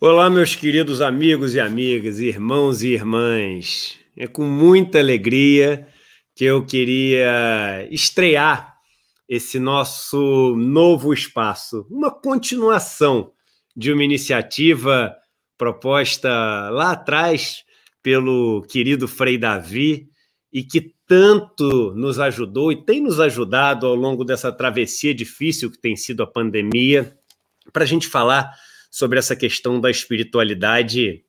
Olá, meus queridos amigos e amigas, irmãos e irmãs. É com muita alegria que eu queria estrear esse nosso novo espaço, uma continuação de uma iniciativa proposta lá atrás pelo querido Frei Davi e que tanto nos ajudou e tem nos ajudado ao longo dessa travessia difícil que tem sido a pandemia, para a gente falar sobre essa questão da espiritualidade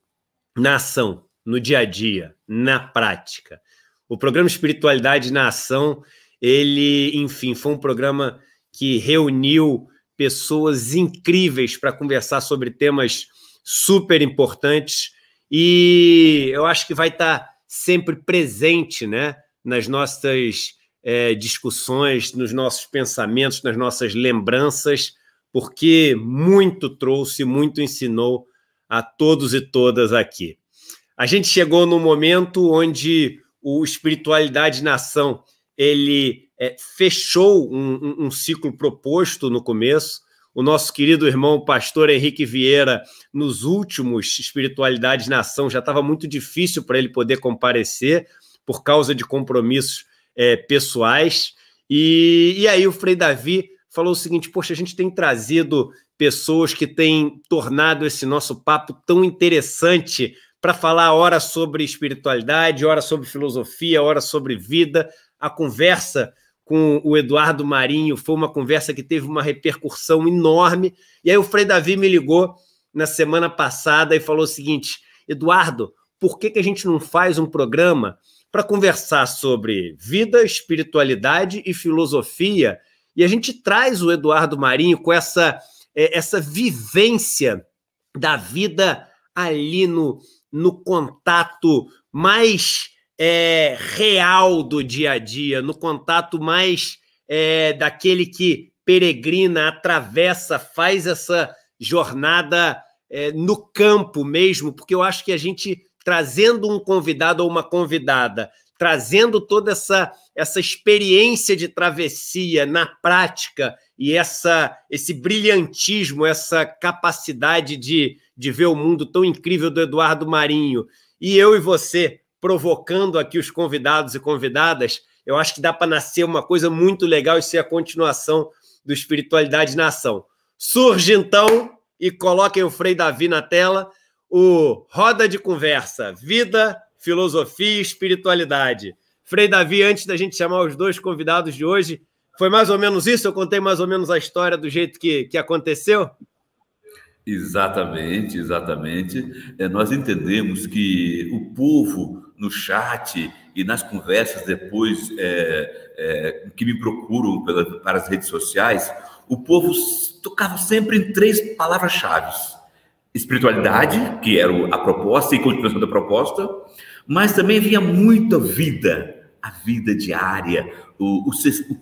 na ação, no dia a dia, na prática. O programa Espiritualidade na Ação, ele, enfim, foi um programa que reuniu pessoas incríveis para conversar sobre temas super importantes e eu acho que vai estar sempre presente, né, nas nossas é, discussões, nos nossos pensamentos, nas nossas lembranças porque muito trouxe, muito ensinou a todos e todas aqui. A gente chegou no momento onde o Espiritualidade Nação ele é, fechou um, um, um ciclo proposto no começo. O nosso querido irmão pastor Henrique Vieira, nos últimos Espiritualidades Nação, já estava muito difícil para ele poder comparecer por causa de compromissos é, pessoais. E, e aí o Frei Davi falou o seguinte: Poxa, a gente tem trazido pessoas que têm tornado esse nosso papo tão interessante para falar hora sobre espiritualidade, hora sobre filosofia, hora sobre vida. A conversa com o Eduardo Marinho foi uma conversa que teve uma repercussão enorme. E aí o Frei Davi me ligou na semana passada e falou o seguinte: Eduardo, por que, que a gente não faz um programa para conversar sobre vida, espiritualidade e filosofia? E a gente traz o Eduardo Marinho com essa, é, essa vivência da vida ali no, no contato mais é, real do dia a dia, no contato mais é, daquele que peregrina, atravessa, faz essa jornada é, no campo mesmo, porque eu acho que a gente trazendo um convidado ou uma convidada trazendo toda essa, essa experiência de travessia na prática e essa esse brilhantismo, essa capacidade de, de ver o mundo tão incrível do Eduardo Marinho. E eu e você provocando aqui os convidados e convidadas, eu acho que dá para nascer uma coisa muito legal e ser a continuação do Espiritualidade na Ação. Surge então, e coloquem o Frei Davi na tela, o Roda de Conversa, Vida filosofia e espiritualidade. Frei Davi, antes da gente chamar os dois convidados de hoje, foi mais ou menos isso? Eu contei mais ou menos a história do jeito que, que aconteceu? Exatamente, exatamente. É, nós entendemos que o povo no chat e nas conversas depois é, é, que me procuram pela, para as redes sociais, o povo tocava sempre em três palavras-chave: espiritualidade, que era a proposta e continuação da proposta, mas também havia muita vida, a vida diária, o, o,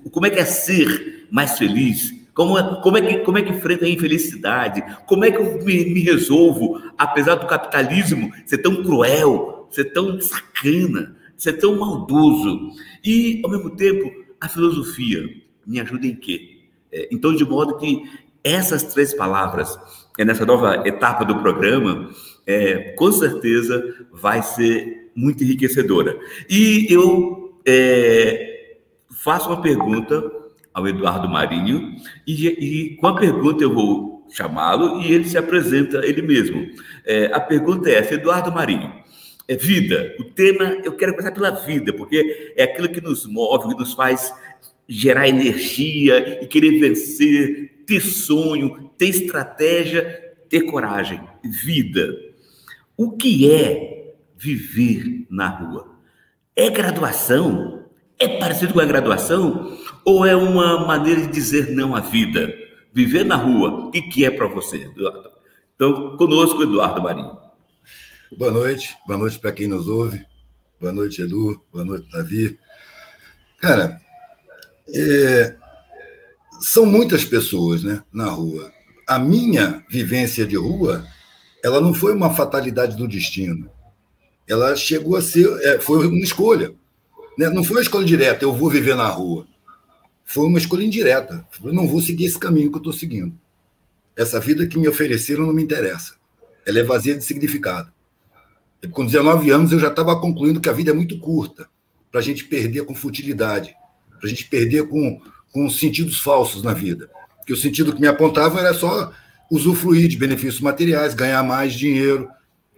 o como é que é ser mais feliz, como, é, como, é que, como é que enfrenta a infelicidade, como é que eu me, me resolvo, apesar do capitalismo ser tão cruel, ser tão sacana, ser tão maldoso. E, ao mesmo tempo, a filosofia me ajuda em quê? É, então, de modo que essas três palavras, é nessa nova etapa do programa, é, com certeza vai ser muito enriquecedora. E eu é, faço uma pergunta ao Eduardo Marinho, e, e com a pergunta eu vou chamá-lo e ele se apresenta ele mesmo. É, a pergunta é essa, Eduardo Marinho. É vida. O tema, eu quero começar pela vida, porque é aquilo que nos move, que nos faz gerar energia e querer vencer, ter sonho, ter estratégia, ter coragem. Vida. O que é viver na rua. É graduação? É parecido com a graduação? Ou é uma maneira de dizer não à vida? Viver na rua, o que, que é para você, Eduardo? Então, conosco, Eduardo Marinho. Boa noite, boa noite para quem nos ouve, boa noite, Edu, boa noite, Davi. Cara, é... são muitas pessoas né, na rua. A minha vivência de rua, ela não foi uma fatalidade do destino ela chegou a ser, é, foi uma escolha. Né? Não foi uma escolha direta, eu vou viver na rua. Foi uma escolha indireta. Eu não vou seguir esse caminho que eu estou seguindo. Essa vida que me ofereceram não me interessa. Ela é vazia de significado. Com 19 anos, eu já estava concluindo que a vida é muito curta para a gente perder com futilidade, para a gente perder com, com sentidos falsos na vida. Que o sentido que me apontavam era só usufruir de benefícios materiais, ganhar mais dinheiro,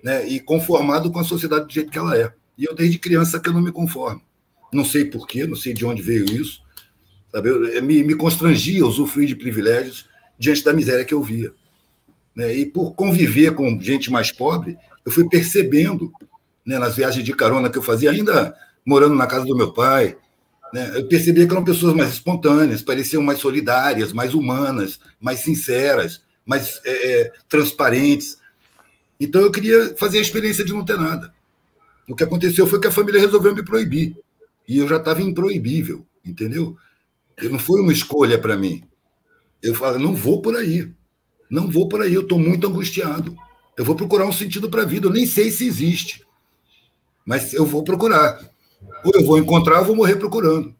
né, e conformado com a sociedade do jeito que ela é. E eu, desde criança, que eu não me conformo. Não sei porquê, não sei de onde veio isso. Sabe? Eu, eu eh, me, me constrangia usufruir de privilégios diante da miséria que eu via. Né? E por conviver com gente mais pobre, eu fui percebendo, né, nas viagens de carona que eu fazia, ainda morando na casa do meu pai, né, eu percebia que eram pessoas mais espontâneas, pareciam mais solidárias, mais humanas, mais sinceras, mais é, transparentes. Então eu queria fazer a experiência de não ter nada. O que aconteceu foi que a família resolveu me proibir. E eu já estava improibível, entendeu? Eu não foi uma escolha para mim. Eu falei: não vou por aí. Não vou por aí, eu estou muito angustiado. Eu vou procurar um sentido para a vida. Eu nem sei se existe. Mas eu vou procurar. Ou eu vou encontrar, ou vou morrer procurando.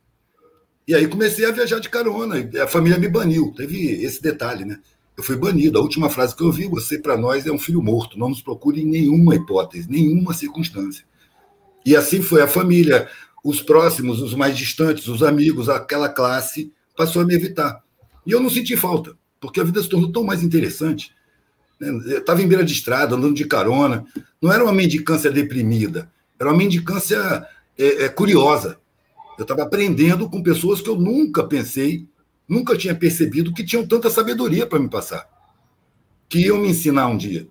E aí comecei a viajar de carona. A família me baniu. Teve esse detalhe, né? Eu fui banido. A última frase que eu ouvi, você para nós é um filho morto. Não nos procure em nenhuma hipótese, nenhuma circunstância. E assim foi a família, os próximos, os mais distantes, os amigos, aquela classe passou a me evitar. E eu não senti falta, porque a vida se tornou tão mais interessante. Né? Eu estava em beira de estrada, andando de carona. Não era uma mendicância deprimida, era uma mendicância é, é, curiosa. Eu estava aprendendo com pessoas que eu nunca pensei nunca tinha percebido que tinham tanta sabedoria para me passar, que iam me ensinar um dia.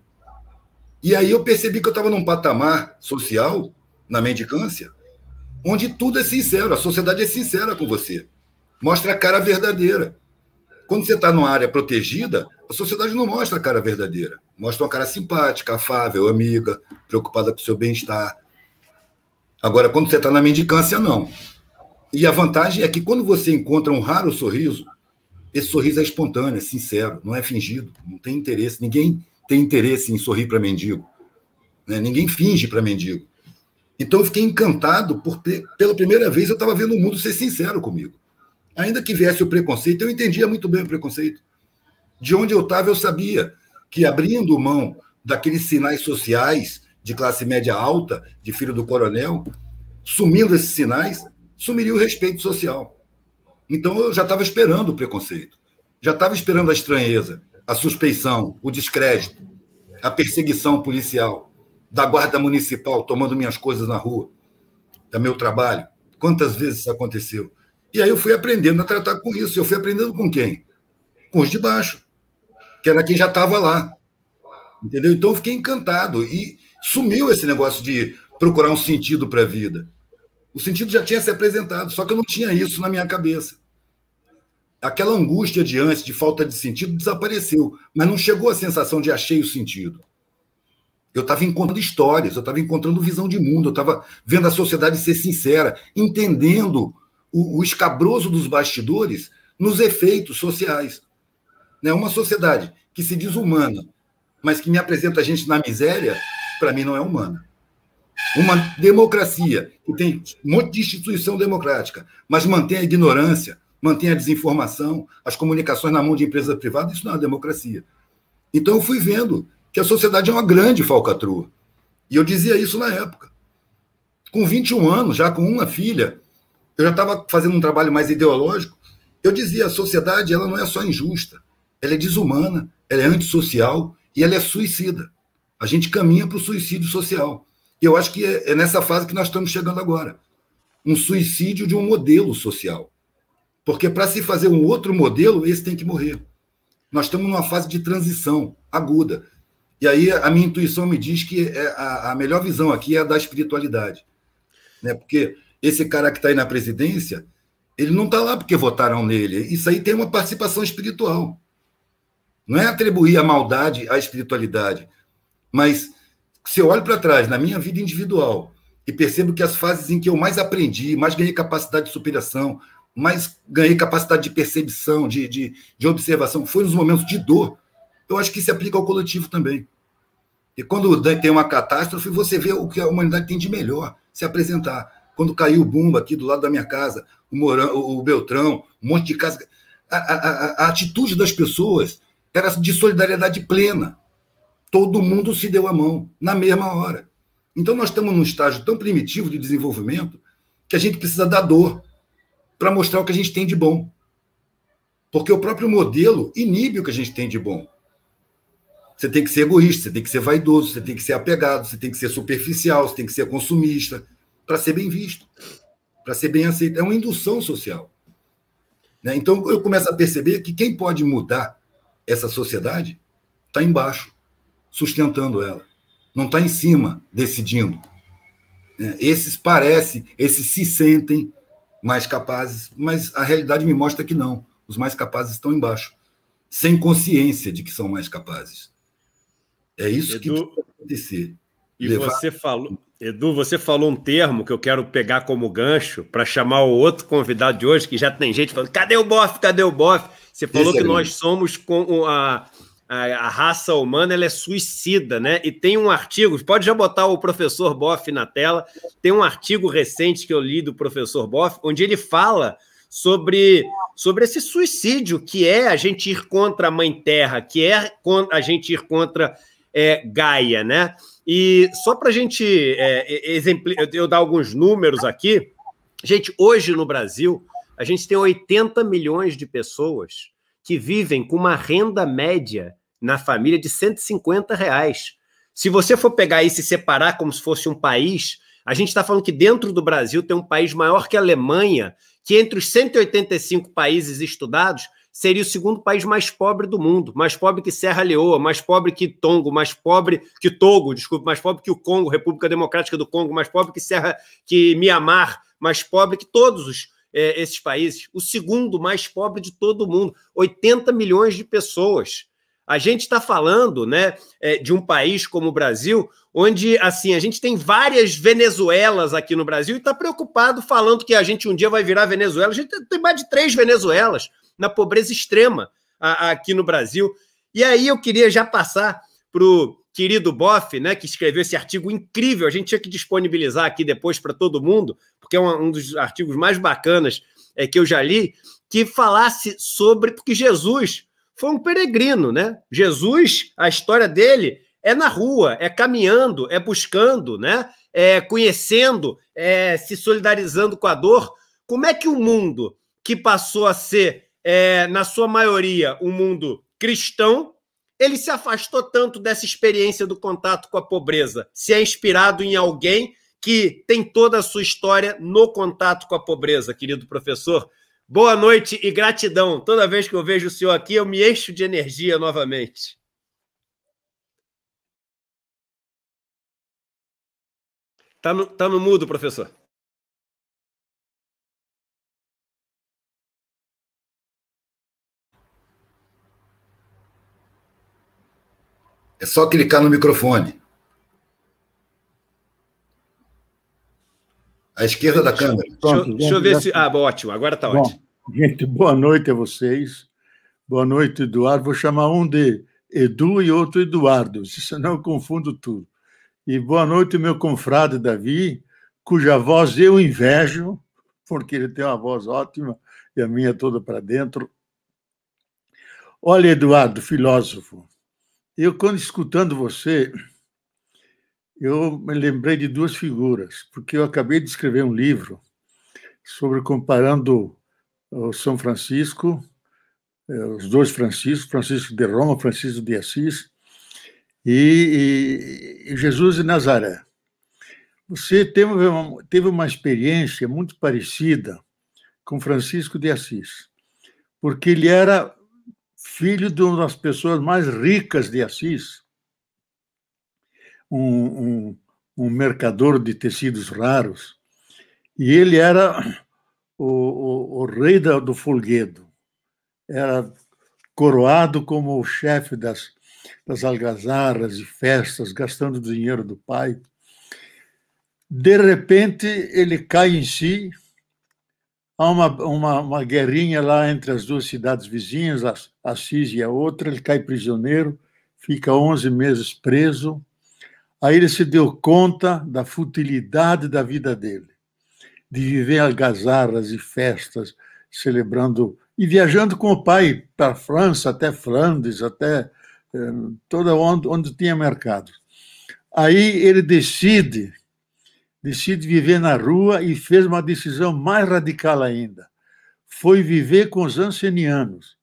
E aí eu percebi que eu estava num patamar social, na mendicância, onde tudo é sincero, a sociedade é sincera com você, mostra a cara verdadeira. Quando você está numa área protegida, a sociedade não mostra a cara verdadeira, mostra uma cara simpática, afável, amiga, preocupada com o seu bem-estar. Agora, quando você está na mendicância, não. E a vantagem é que quando você encontra um raro sorriso, esse sorriso é espontâneo, é sincero, não é fingido, não tem interesse. Ninguém tem interesse em sorrir para mendigo. Né? Ninguém finge para mendigo. Então eu fiquei encantado por pela primeira vez eu estava vendo o mundo ser sincero comigo. Ainda que viesse o preconceito, eu entendia muito bem o preconceito. De onde eu estava, eu sabia que abrindo mão daqueles sinais sociais de classe média alta, de filho do coronel, sumindo esses sinais, sumiria o respeito social. Então eu já estava esperando o preconceito, já estava esperando a estranheza, a suspeição, o descrédito, a perseguição policial, da guarda municipal tomando minhas coisas na rua, do é meu trabalho. Quantas vezes isso aconteceu? E aí eu fui aprendendo a tratar com isso. Eu fui aprendendo com quem? Com os de baixo, que era quem já estava lá. Entendeu? Então eu fiquei encantado. E sumiu esse negócio de procurar um sentido para a vida. O sentido já tinha se apresentado, só que eu não tinha isso na minha cabeça. Aquela angústia de antes, de falta de sentido, desapareceu, mas não chegou a sensação de achei o sentido. Eu estava encontrando histórias, eu estava encontrando visão de mundo, eu estava vendo a sociedade ser sincera, entendendo o, o, escabroso dos bastidores nos efeitos sociais. Né? Uma sociedade que se diz humana, mas que me apresenta a gente na miséria, para mim não é humana. Uma democracia que tem um monte de instituição democrática, mas mantém a ignorância, mantém a desinformação, as comunicações na mão de empresa privada, isso não é uma democracia. Então eu fui vendo que a sociedade é uma grande falcatrua. E eu dizia isso na época. Com 21 anos, já com uma filha, eu já estava fazendo um trabalho mais ideológico. Eu dizia, a sociedade ela não é só injusta, ela é desumana, ela é antissocial e ela é suicida. A gente caminha para o suicídio social. E eu acho que é, é nessa fase que nós estamos chegando agora. Um suicídio de um modelo social. Porque para se fazer um outro modelo, esse tem que morrer. Nós estamos numa fase de transição aguda. E aí a minha intuição me diz que é, a, melhor visão aqui é a da espiritualidade. Né? Porque esse cara que está aí na presidência, ele não está lá porque votaram nele. Isso aí tem uma participação espiritual. Não é atribuir a maldade à espiritualidade, mas se eu olho para trás na minha vida individual e percebo que as fases em que eu mais aprendi, mais ganhei capacidade de superação, mais ganhei capacidade de percepção, de, de, de observação, foi nos momentos de dor, eu acho que se aplica ao coletivo também. E quando tem uma catástrofe, você vê o que a humanidade tem de melhor se apresentar. Quando caiu o Bumba aqui do lado da minha casa, o, Moran, o Beltrão, um monte de casa. A, a, a, a atitude das pessoas era de solidariedade plena. Todo mundo se deu a mão na mesma hora. Então nós estamos num estágio tão primitivo de desenvolvimento que a gente precisa da dor para mostrar o que a gente tem de bom. Porque o próprio modelo inibe o que a gente tem de bom. Você tem que ser egoísta, você tem que ser vaidoso, você tem que ser apegado, você tem que ser superficial, você tem que ser consumista para ser bem visto, para ser bem aceito. É uma indução social. Né? Então eu começo a perceber que quem pode mudar essa sociedade está embaixo sustentando ela, não está em cima decidindo. É, esses parecem, esses se sentem mais capazes, mas a realidade me mostra que não. Os mais capazes estão embaixo, sem consciência de que são mais capazes. É isso Edu, que precisa acontecer. E Levar... você falou, Edu, você falou um termo que eu quero pegar como gancho para chamar o outro convidado de hoje, que já tem gente falando: cadê o bofe? Cadê o bofe? Você falou Esse que é nós mesmo. somos com a a, a, raça humana ela é suicida, né? E tem um artigo, pode já botar o professor Boff na tela, tem um artigo recente que eu li do professor Boff, onde ele fala sobre, sobre esse suicídio que é a gente ir contra a Mãe Terra, que é a gente ir contra é, Gaia, né? E só para a gente é, eu dar alguns números aqui, gente, hoje no Brasil, a gente tem 80 milhões de pessoas que vivem com uma renda média na família de 150 reais. Se você for pegar isso e separar como se fosse um país, a gente está falando que dentro do Brasil tem um país maior que a Alemanha, que entre os 185 países estudados, seria o segundo país mais pobre do mundo, mais pobre que Serra Leoa, mais pobre que Tongo, mais pobre que Togo, desculpa, mais pobre que o Congo, República Democrática do Congo, mais pobre que Serra, que Mianmar, mais pobre que todos os, é, esses países. O segundo mais pobre de todo o mundo, 80 milhões de pessoas. A gente está falando né, é, de um país como o Brasil, onde assim a gente tem várias Venezuelas aqui no Brasil e está preocupado falando que a gente um dia vai virar Venezuela. A gente tem mais de três Venezuelas na pobreza extrema aqui no Brasil. E aí eu queria já passar para o querido Boff, né, que escreveu esse artigo incrível. A gente tinha que disponibilizar aqui depois para todo mundo, porque é um, um dos artigos mais bacanas é, que eu já li, que falasse sobre. Porque Jesus foi um peregrino, né? Jesus, a história dele é na rua, é caminhando, é buscando, né? É conhecendo, é se solidarizando com a dor. Como é que o mundo que passou a ser, é, na sua maioria, um mundo cristão, ele se afastou tanto dessa experiência do contato com a pobreza? Se é inspirado em alguém que tem toda a sua história no contato com a pobreza, querido professor, Boa noite e gratidão. Toda vez que eu vejo o senhor aqui, eu me encho de energia novamente. Tá no, tá no mudo, professor. É só clicar no microfone. À esquerda da câmera. Pronto, deixa, deixa eu ver se. Tá. Ah, bom, ótimo, agora está ótimo. Gente, boa noite a vocês. Boa noite, Eduardo. Vou chamar um de Edu e outro Eduardo, senão eu confundo tudo. E boa noite, meu confrade Davi, cuja voz eu invejo, porque ele tem uma voz ótima e a minha toda para dentro. Olha, Eduardo, filósofo, eu, quando escutando você, eu me lembrei de duas figuras, porque eu acabei de escrever um livro sobre comparando o São Francisco, eh, os dois Franciscos, Francisco de Roma, Francisco de Assis, e, e Jesus de Nazaré. Você teve uma, teve uma experiência muito parecida com Francisco de Assis, porque ele era filho de uma das pessoas mais ricas de Assis, um, um, um mercador de tecidos raros, e ele era o, o, o rei da, do folguedo, era coroado como o chefe das, das algazarras e festas, gastando o dinheiro do pai. De repente, ele cai em si, há uma, uma, uma, guerrinha lá entre as duas cidades vizinhas, Assis e a outra, ele cai prisioneiro, fica 11 meses preso, Aí ele se deu conta da futilidade da vida dele, de viver algazarras e festas, celebrando e viajando com o pai para a França, até Flandes, até eh, toda onde, onde tinha mercado. Aí ele decide, decide viver na rua e fez uma decisão mais radical ainda. Foi viver com os ancianianos,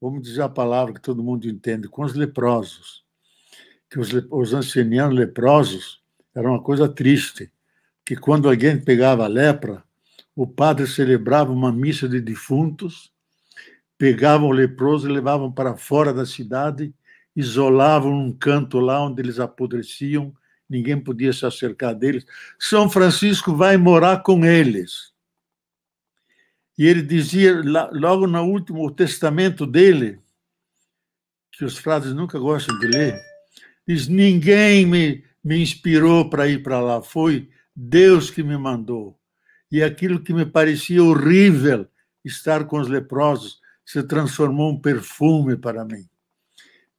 vamos dizer a palavra que todo mundo entende, com os leprosos que os, os leprosos era uma coisa triste, que quando alguém pegava a lepra, o padre celebrava uma missa de defuntos, pegavam o leproso e levavam para fora da cidade, isolavam num canto lá onde eles apodreciam, ninguém podia se acercar deles. São Francisco vai morar com eles. E ele dizia, logo no último testamento dele, que os frades nunca gostam de ler, Diz: ninguém me, me inspirou para ir para lá, foi Deus que me mandou. E aquilo que me parecia horrível, estar com os leprosos, se transformou em perfume para mim.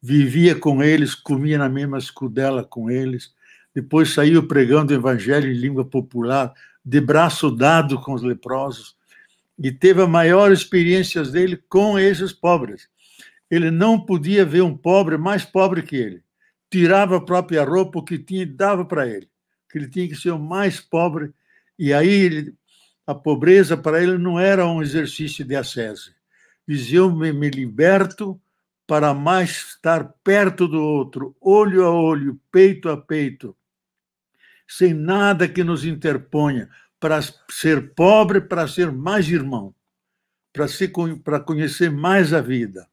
Vivia com eles, comia na mesma escudela com eles, depois saiu pregando o evangelho em língua popular, de braço dado com os leprosos, e teve a maior experiência dele com esses pobres. Ele não podia ver um pobre mais pobre que ele tirava a própria roupa, o que tinha e dava para ele, que ele tinha que ser o mais pobre. E aí ele, a pobreza para ele não era um exercício de ascese. Dizia: Eu me, me liberto para mais estar perto do outro, olho a olho, peito a peito, sem nada que nos interponha, para ser pobre, para ser mais irmão, para, se, para conhecer mais a vida.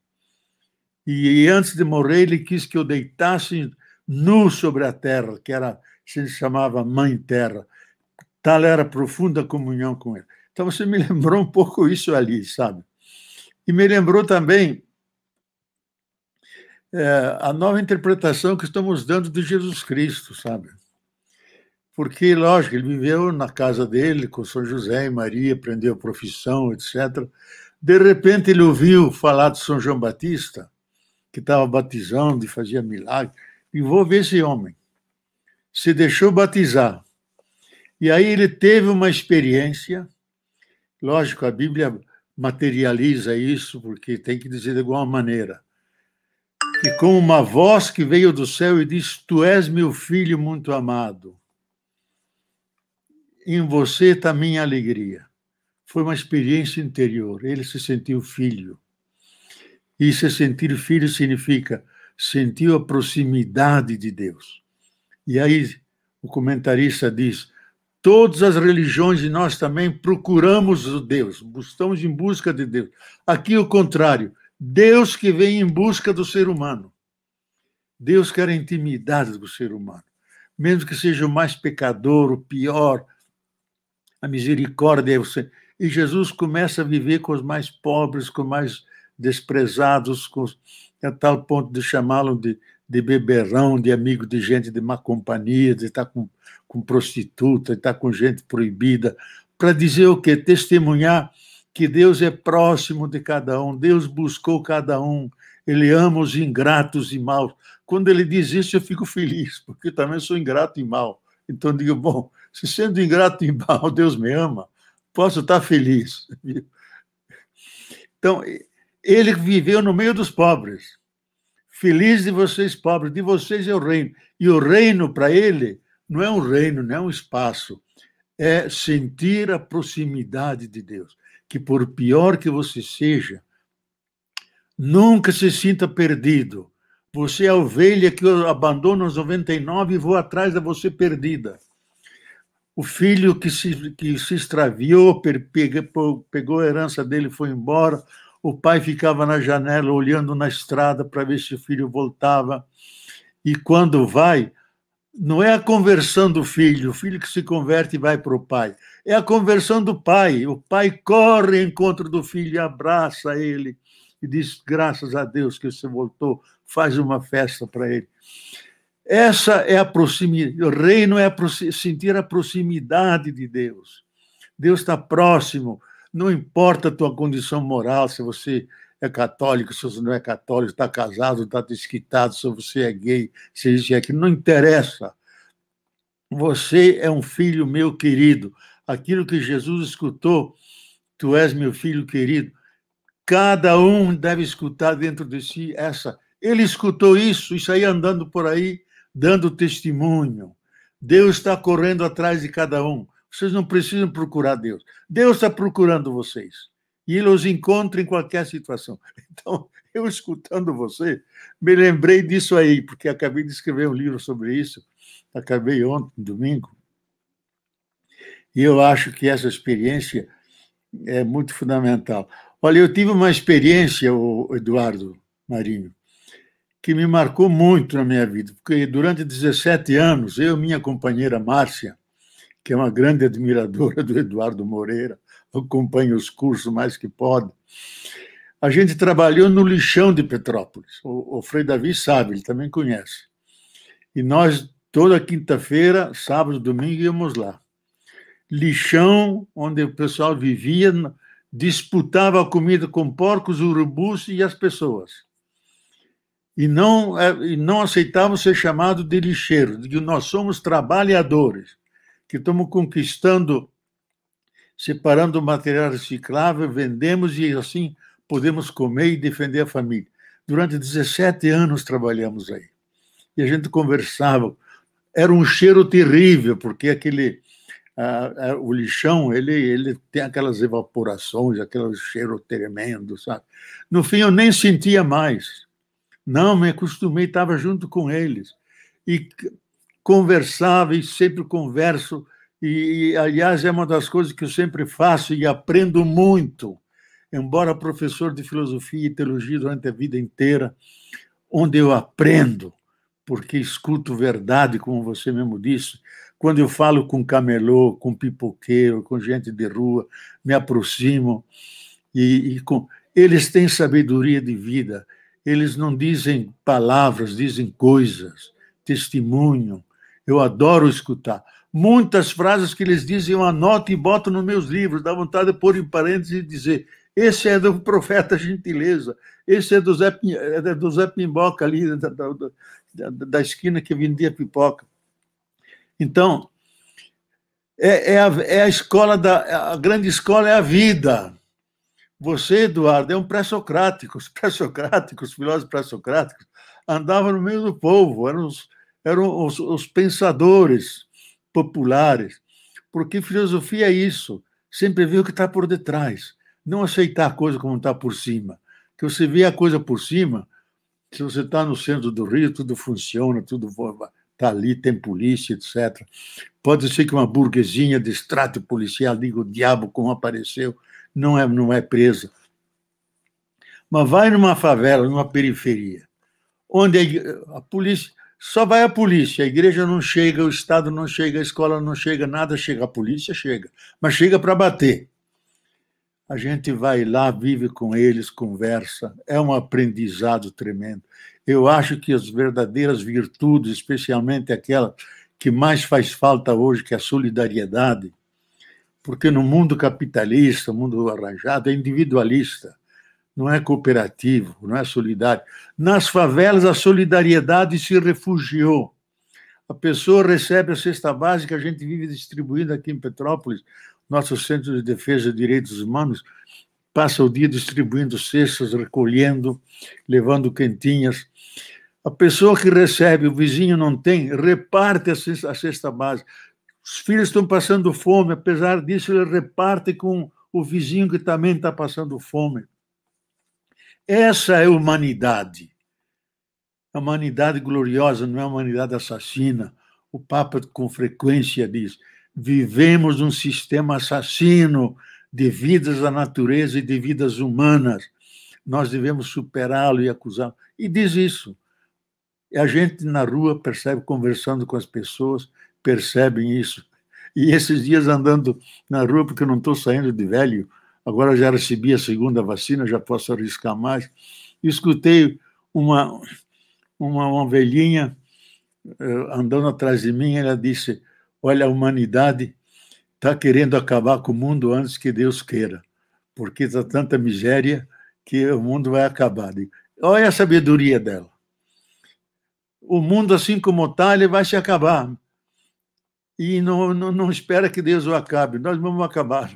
E antes de morrer, ele quis que eu deitasse nu sobre a terra, que era se chamava Mãe Terra. Tal era a profunda comunhão com ele. Então você me lembrou um pouco isso ali, sabe? E me lembrou também é, a nova interpretação que estamos dando de Jesus Cristo, sabe? Porque, lógico, ele viveu na casa dele, com São José e Maria, aprendeu a profissão, etc. De repente ele ouviu falar de São João Batista que estava batizando e fazia milagre. E vou ver esse homem. Se deixou batizar. E aí ele teve uma experiência. Lógico, a Bíblia materializa isso, porque tem que dizer de alguma maneira. E com uma voz que veio do céu e disse: Tu és meu filho muito amado. Em você está minha alegria. Foi uma experiência interior. Ele se sentiu filho. E se é sentir filho significa sentir a proximidade de Deus. E aí o comentarista diz: todas as religiões e nós também procuramos o Deus, estamos em busca de Deus. Aqui o contrário, Deus que vem em busca do ser humano. Deus quer a intimidade do ser humano, mesmo que seja o mais pecador, o pior, a misericórdia é você. E Jesus começa a viver com os mais pobres, com mais desprezados a tal ponto de chamá-lo de, de beberão, de amigo de gente de má companhia, de estar tá com, com prostituta, de estar tá com gente proibida, para dizer o quê? Testemunhar que Deus é próximo de cada um, Deus buscou cada um, Ele ama os ingratos e maus. Quando ele diz isso, eu fico feliz, porque também sou ingrato e mau. Então eu digo, bom, se sendo ingrato e mau, Deus me ama, posso estar tá feliz. Então, ele viveu no meio dos pobres. Feliz de vocês, pobres, de vocês é o reino. E o reino, para ele, não é um reino, não é um espaço. É sentir a proximidade de Deus. Que por pior que você seja, nunca se sinta perdido. Você é a ovelha que abandona os 99 e vou atrás de você perdida. O filho que se, que se extraviou, pegou a herança dele foi embora, o pai ficava na janela olhando na estrada para ver se o filho voltava. E quando vai, não é a conversão do filho, o filho que se converte e vai para o pai. É a conversão do pai. O pai corre ao encontro do filho e abraça ele e diz: Graças a Deus que você voltou, faz uma festa para ele. Essa é a proximidade. O reino é sentir a proximidade de Deus. Deus está próximo, não importa a tua condição moral, se você é católico, se você não é católico, está casado, está desquitado, se você é gay, se isso é que não interessa. Você é um filho meu querido. Aquilo que Jesus escutou, tu és meu filho querido. Cada um deve escutar dentro de si essa. Ele escutou isso, isso aí andando por aí, dando testemunho. Deus está correndo atrás de cada um. Vocês não precisam procurar Deus. Deus está procurando vocês. E ele os encontra em qualquer situação. Então, eu escutando você, me lembrei disso aí, porque acabei de escrever um livro sobre isso. Acabei ontem, domingo. E eu acho que essa experiência é muito fundamental. Olha, eu tive uma experiência, Eduardo Marinho, que me marcou muito na minha vida, porque durante 17 anos, eu e minha companheira Márcia, que é uma grande admiradora do Eduardo Moreira, acompanha os cursos mais que pode. A gente trabalhou no lixão de Petrópolis. O, o Frei Davi sabe, ele também conhece. E nós, toda quinta-feira, sábado, domingo, íamos lá. Lixão, onde o pessoal vivia, disputava a comida com porcos, urubus e as pessoas. E não, é, e não aceitavam ser chamado de lixeiro, de que nós somos trabalhadores que estamos conquistando, separando material reciclável, vendemos e assim podemos comer e defender a família. Durante 17 anos trabalhamos aí. E a gente conversava. Era um cheiro terrível, porque aquele o lixão ele, ele tem aquelas evaporações, aquele cheiro tremendo, sabe? No fim, eu nem sentia mais. Não, me acostumei, estava junto com eles. E conversava e sempre converso, e, e aliás é uma das coisas que eu sempre faço e aprendo muito, embora professor de filosofia e teologia durante a vida inteira, onde eu aprendo, porque escuto verdade, como você mesmo disse, quando eu falo com camelô, com pipoqueiro, com gente de rua, me aproximo e, e com... eles têm sabedoria de vida. Eles não dizem palavras, dizem coisas, testemunham, eu adoro escutar. Muitas frases que eles dizem eu anoto e boto nos meus livros, dá vontade de pôr em parênteses e dizer: esse é do Profeta Gentileza, esse é do Zé, é do Zé Pimboca ali, da, da, da, esquina que vendia pipoca. Então, é, é, a, é a escola, da, a grande escola é a vida. Você, Eduardo, é um pré-socrático. Os pré-socráticos, os filósofos pré-socráticos, andavam no meio do povo, eram os eram os, os pensadores populares, porque filosofia é isso, sempre ver o que está por detrás, não aceitar a coisa como está por cima. Porque então, você vê a coisa por cima, se você está no centro do Rio, tudo funciona, tudo está ali, tem polícia, etc. Pode ser que uma burguesinha de extrato policial diga o diabo como apareceu, não é, não é presa. Mas vai numa favela, numa periferia, onde a polícia só vai a polícia, a igreja não chega, o Estado não chega, a escola não chega, nada chega, a polícia chega, mas chega para bater. A gente vai lá, vive com eles, conversa, é um aprendizado tremendo. Eu acho que as verdadeiras virtudes, especialmente aquela que mais faz falta hoje, que é a solidariedade, porque no mundo capitalista, mundo arranjado, é individualista não é cooperativo, não é solidário. Nas favelas, a solidariedade se refugiou. A pessoa recebe a cesta básica, a gente vive distribuindo aqui em Petrópolis, nosso Centro de Defesa de Direitos Humanos, passa o dia distribuindo cestas, recolhendo, levando quentinhas. A pessoa que recebe, o vizinho não tem, reparte a cesta, a cesta básica. Os filhos estão passando fome, apesar disso, ele reparte com o vizinho que também está passando fome. Essa é a humanidade. A humanidade gloriosa não é a humanidade assassina. O Papa com frequência diz: vivemos um sistema assassino de vidas da natureza e de vidas humanas. Nós devemos superá-lo e acusá-lo. E diz isso. E a gente na rua percebe, conversando com as pessoas, percebem isso. E esses dias andando na rua, porque eu não estou saindo de velho, agora já recebi a segunda vacina, já posso arriscar mais. Escutei uma, uma, uma velhinha eh, andando atrás de mim, ela disse: Olha, a humanidade está querendo acabar com o mundo antes que Deus queira, porque está tanta miséria que o mundo vai acabar. Olha a sabedoria dela. O mundo, assim como está, ele vai se acabar. E não, não, não espera que Deus o acabe, nós vamos acabar.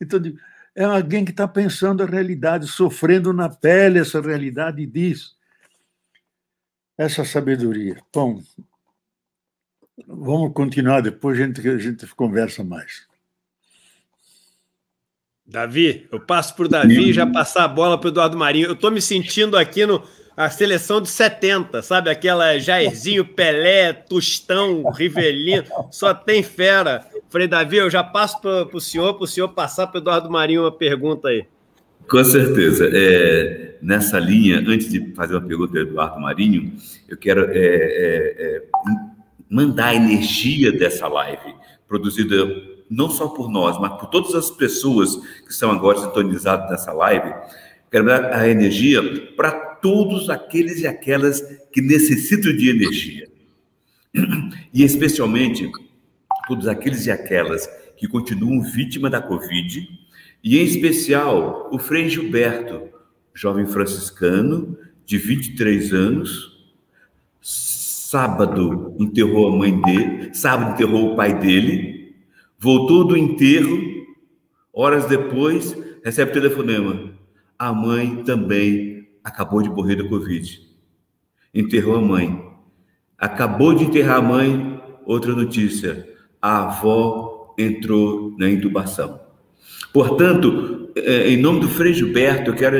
Então, é alguém que está pensando a realidade, sofrendo na pele essa realidade e diz essa sabedoria. Bom, vamos continuar, depois a gente, a gente conversa mais. Davi, eu passo por Davi e já passar a bola para o Eduardo Marinho. Eu estou me sentindo aqui no, a seleção de 70, sabe? Aquela Jairzinho, Pelé, Tostão, Rivelino, só tem fera. Falei, Davi, eu já passo para o senhor, para o senhor passar para o Eduardo Marinho uma pergunta aí. Com certeza. É, nessa linha, antes de fazer uma pergunta o Eduardo Marinho, eu quero é, é, é, mandar a energia dessa live, produzida não só por nós, mas por todas as pessoas que estão agora sintonizadas nessa live, quero mandar a energia para todos aqueles e aquelas que necessitam de energia. E especialmente todos aqueles e aquelas que continuam vítima da Covid, e em especial o Frei Gilberto, jovem franciscano de 23 anos. Sábado enterrou a mãe dele, sábado enterrou o pai dele, voltou do enterro, horas depois recebe telefonema. A mãe também acabou de morrer do Covid. Enterrou a mãe. Acabou de enterrar a mãe, outra notícia: a avó entrou na intubação. Portanto, é, em nome do Frei Gilberto, eu quero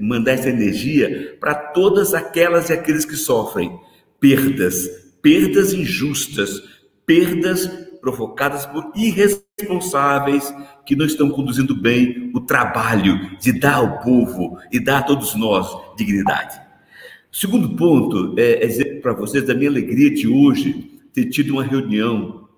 mandar essa energia para todas aquelas e aqueles que sofrem perdas, perdas injustas, perdas provocadas por irresponsabilidade responsáveis que não estão conduzindo bem o trabalho de dar ao povo e dar a todos nós dignidade. segundo ponto é, é dizer para vocês da minha alegria de hoje ter tido uma reunião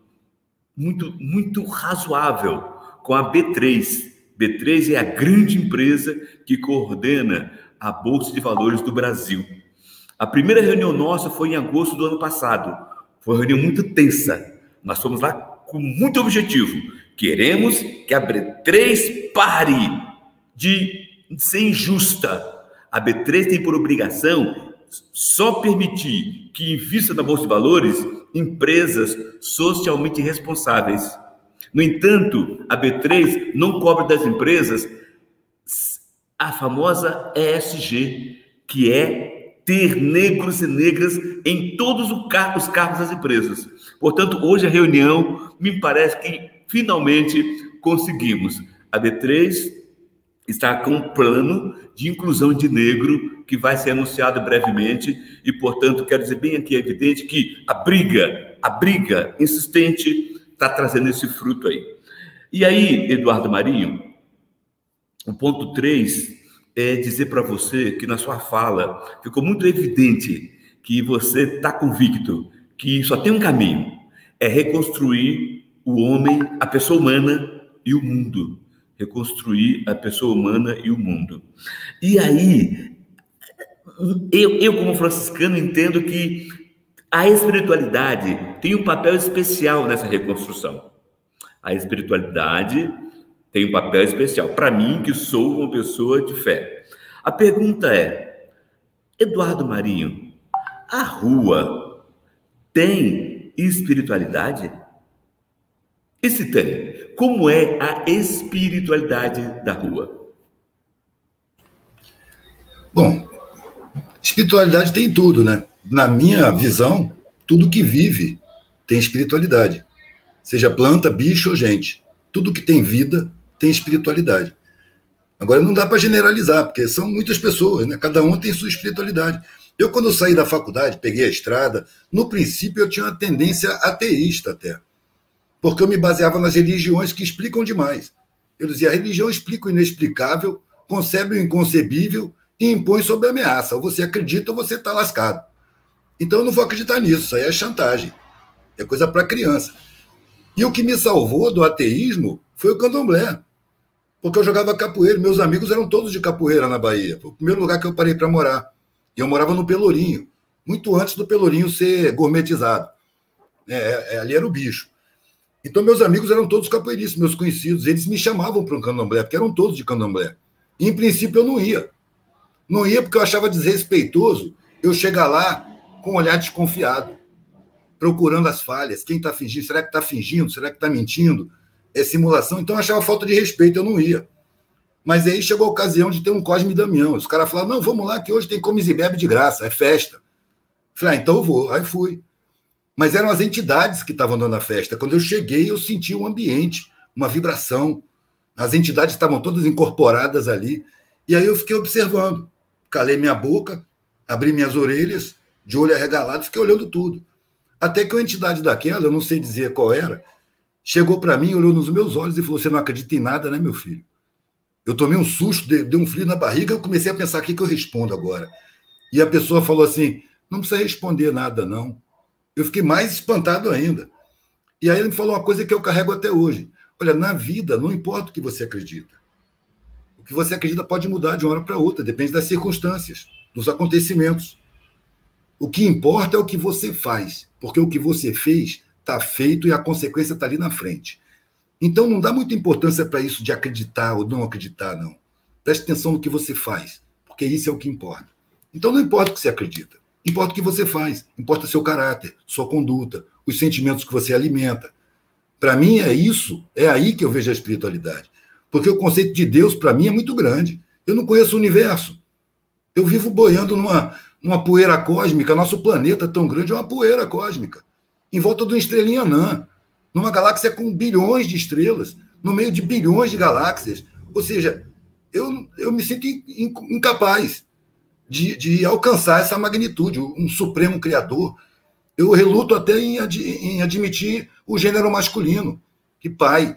muito, muito razoável com a B3. B3 é a grande empresa que coordena a Bolsa de Valores do Brasil. A primeira reunião nossa foi em agosto do ano passado. Foi uma reunião muito tensa. Nós fomos lá com muito objetivo. Queremos que a B3 pare de ser injusta. A B3 tem por obrigação só permitir que invista na Bolsa de Valores empresas socialmente responsáveis. No entanto, a B3 não cobra das empresas a famosa ESG, que é ter negros e negras em todos os cargos das empresas. Portanto, hoje a reunião me parece que finalmente conseguimos. A D3 está com um plano de inclusão de negro que vai ser anunciado brevemente e, portanto, quero dizer bem aqui é evidente que a briga, a briga insistente está trazendo esse fruto aí. E aí, Eduardo Marinho, o ponto 3 é dizer para você que na sua fala ficou muito evidente que você está convicto que só tem um caminho: é reconstruir o homem, a pessoa humana e o mundo. Reconstruir a pessoa humana e o mundo. E aí, eu, eu como franciscano, entendo que a espiritualidade tem um papel especial nessa reconstrução. A espiritualidade tem um papel especial. Para mim, que sou uma pessoa de fé. A pergunta é: Eduardo Marinho, a rua tem espiritualidade? E se tem, como é a espiritualidade da rua? Bom, espiritualidade tem tudo, né? Na minha visão, tudo que vive tem espiritualidade. Seja planta, bicho ou gente. Tudo que tem vida tem espiritualidade. Agora, não dá para generalizar, porque são muitas pessoas, né? Cada um tem sua espiritualidade. Eu, quando saí da faculdade, peguei a estrada, no princípio eu tinha uma tendência ateísta até, porque eu me baseava nas religiões que explicam demais. Eu dizia, a religião explica o inexplicável, concebe o inconcebível e impõe sob ameaça. Ou você acredita ou você está lascado. Então eu não vou acreditar nisso, isso aí é chantagem. É coisa para criança. E o que me salvou do ateísmo foi o candomblé. Porque eu jogava capoeira, meus amigos eram todos de capoeira na Bahia. Foi o primeiro lugar que eu parei para morar. E eu morava no Pelourinho, muito antes do Pelourinho ser gourmetizado. É, é, é, ali era o bicho. Então, meus amigos eram todos capoeiristas, meus conhecidos. Eles me chamavam para um candomblé, porque eram todos de candomblé. E, em princípio, eu não ia. Não ia porque eu achava desrespeitoso eu chegar lá com um olhar desconfiado, procurando as falhas. Quem está fingindo? Será que está fingindo? Será que está mentindo? É simulação. Então, eu achava falta de respeito, eu não ia. Mas aí chegou a ocasião de ter um Cosme e Damião. Os caras falaram: não, vamos lá, que hoje tem comes e bebe de graça, é festa. Falei: ah, então eu vou. Aí fui. Mas eram as entidades que estavam dando a festa. Quando eu cheguei, eu senti um ambiente, uma vibração. As entidades estavam todas incorporadas ali. E aí eu fiquei observando. Calei minha boca, abri minhas orelhas, de olho arregalado, fiquei olhando tudo. Até que uma entidade daquela, eu não sei dizer qual era, chegou para mim, olhou nos meus olhos e falou: Você não acredita em nada, né, meu filho? Eu tomei um susto, dei um frio na barriga, eu comecei a pensar o que eu respondo agora. E a pessoa falou assim: não precisa responder nada, não. Eu fiquei mais espantado ainda. E aí ele me falou uma coisa que eu carrego até hoje. Olha, na vida, não importa o que você acredita. O que você acredita pode mudar de uma hora para outra, depende das circunstâncias, dos acontecimentos. O que importa é o que você faz, porque o que você fez está feito e a consequência está ali na frente. Então não dá muita importância para isso de acreditar ou não acreditar, não. Preste atenção no que você faz, porque isso é o que importa. Então não importa o que você acredita, importa o que você faz, importa seu caráter, sua conduta, os sentimentos que você alimenta. Para mim é isso, é aí que eu vejo a espiritualidade. Porque o conceito de Deus para mim é muito grande. Eu não conheço o universo. Eu vivo boiando numa, numa poeira cósmica. Nosso planeta tão grande é uma poeira cósmica. Em volta de uma estrelinha anã numa galáxia com bilhões de estrelas, no meio de bilhões de galáxias. Ou seja, eu, eu me sinto incapaz de, de alcançar essa magnitude, um supremo criador. Eu reluto até em, ad, em admitir o gênero masculino, que pai.